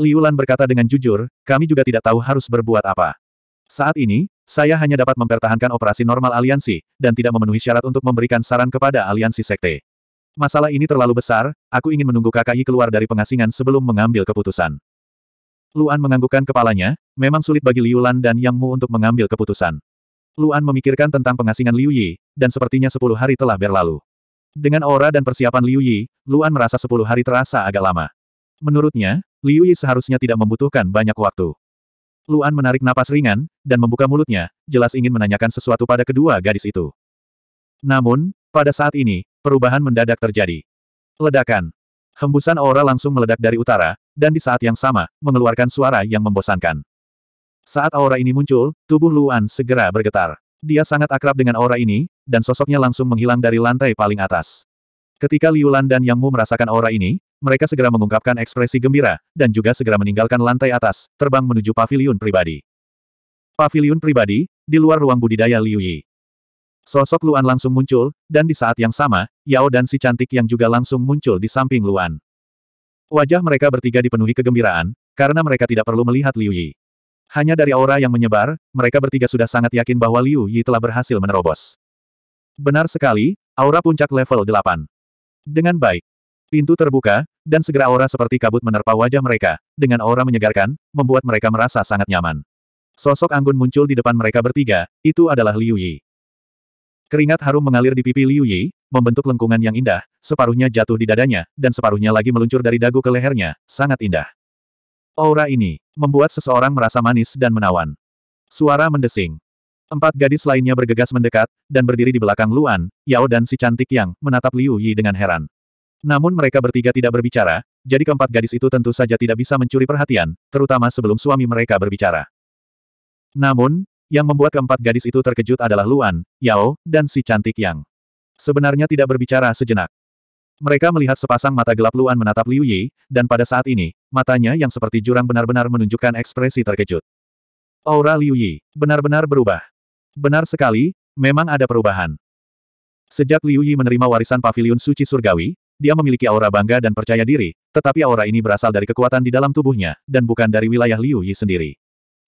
A: Liulan berkata dengan jujur, kami juga tidak tahu harus berbuat apa. Saat ini, saya hanya dapat mempertahankan operasi normal aliansi, dan tidak memenuhi syarat untuk memberikan saran kepada aliansi sekte. Masalah ini terlalu besar, aku ingin menunggu KKI keluar dari pengasingan sebelum mengambil keputusan. Luan menganggukkan kepalanya, memang sulit bagi Liu Lan dan Yang Mu untuk mengambil keputusan. Luan memikirkan tentang pengasingan Liu Yi, dan sepertinya sepuluh hari telah berlalu. Dengan aura dan persiapan Liu Yi, Luan merasa sepuluh hari terasa agak lama. Menurutnya, Liu Yi seharusnya tidak membutuhkan banyak waktu. Luan menarik napas ringan, dan membuka mulutnya, jelas ingin menanyakan sesuatu pada kedua gadis itu. Namun, pada saat ini, perubahan mendadak terjadi. Ledakan. Hembusan aura langsung meledak dari utara, dan di saat yang sama, mengeluarkan suara yang membosankan. Saat aura ini muncul, tubuh Luan segera bergetar. Dia sangat akrab dengan aura ini, dan sosoknya langsung menghilang dari lantai paling atas. Ketika Liulan dan Yang Mu merasakan aura ini, mereka segera mengungkapkan ekspresi gembira, dan juga segera meninggalkan lantai atas, terbang menuju pavilion pribadi. Pavilion pribadi, di luar ruang budidaya Liu Yi. Sosok Luan langsung muncul, dan di saat yang sama, Yao dan si cantik yang juga langsung muncul di samping Luan. Wajah mereka bertiga dipenuhi kegembiraan, karena mereka tidak perlu melihat Liu Yi. Hanya dari aura yang menyebar, mereka bertiga sudah sangat yakin bahwa Liu Yi telah berhasil menerobos. Benar sekali, aura puncak level 8. Dengan baik, Pintu terbuka, dan segera aura seperti kabut menerpa wajah mereka, dengan aura menyegarkan, membuat mereka merasa sangat nyaman. Sosok Anggun muncul di depan mereka bertiga, itu adalah Liu Yi. Keringat harum mengalir di pipi Liu Yi, membentuk lengkungan yang indah, separuhnya jatuh di dadanya, dan separuhnya lagi meluncur dari dagu ke lehernya, sangat indah. Aura ini, membuat seseorang merasa manis dan menawan. Suara mendesing. Empat gadis lainnya bergegas mendekat, dan berdiri di belakang Luan, Yao dan si cantik yang, menatap Liu Yi dengan heran. Namun mereka bertiga tidak berbicara, jadi keempat gadis itu tentu saja tidak bisa mencuri perhatian, terutama sebelum suami mereka berbicara. Namun, yang membuat keempat gadis itu terkejut adalah Luan, Yao, dan si cantik Yang. Sebenarnya tidak berbicara sejenak. Mereka melihat sepasang mata gelap Luan menatap Liu Yi, dan pada saat ini, matanya yang seperti jurang benar-benar menunjukkan ekspresi terkejut. Aura Liu Yi benar-benar berubah. Benar sekali, memang ada perubahan. Sejak Liu Yi menerima warisan pavilion suci surgawi, dia memiliki aura bangga dan percaya diri, tetapi aura ini berasal dari kekuatan di dalam tubuhnya, dan bukan dari wilayah Liu Yi sendiri.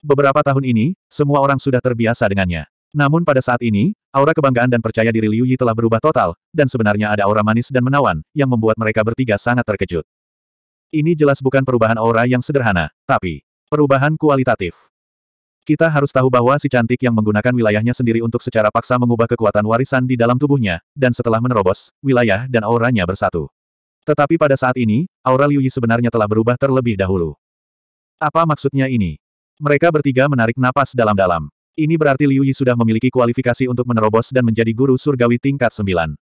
A: Beberapa tahun ini, semua orang sudah terbiasa dengannya. Namun pada saat ini, aura kebanggaan dan percaya diri Liu Yi telah berubah total, dan sebenarnya ada aura manis dan menawan, yang membuat mereka bertiga sangat terkejut. Ini jelas bukan perubahan aura yang sederhana, tapi perubahan kualitatif. Kita harus tahu bahwa si cantik yang menggunakan wilayahnya sendiri untuk secara paksa mengubah kekuatan warisan di dalam tubuhnya, dan setelah menerobos, wilayah dan auranya bersatu. Tetapi pada saat ini, aura Liu Yi sebenarnya telah berubah terlebih dahulu. Apa maksudnya ini? Mereka bertiga menarik napas dalam-dalam. Ini berarti Liu Yi sudah memiliki kualifikasi untuk menerobos dan menjadi guru surgawi tingkat 9.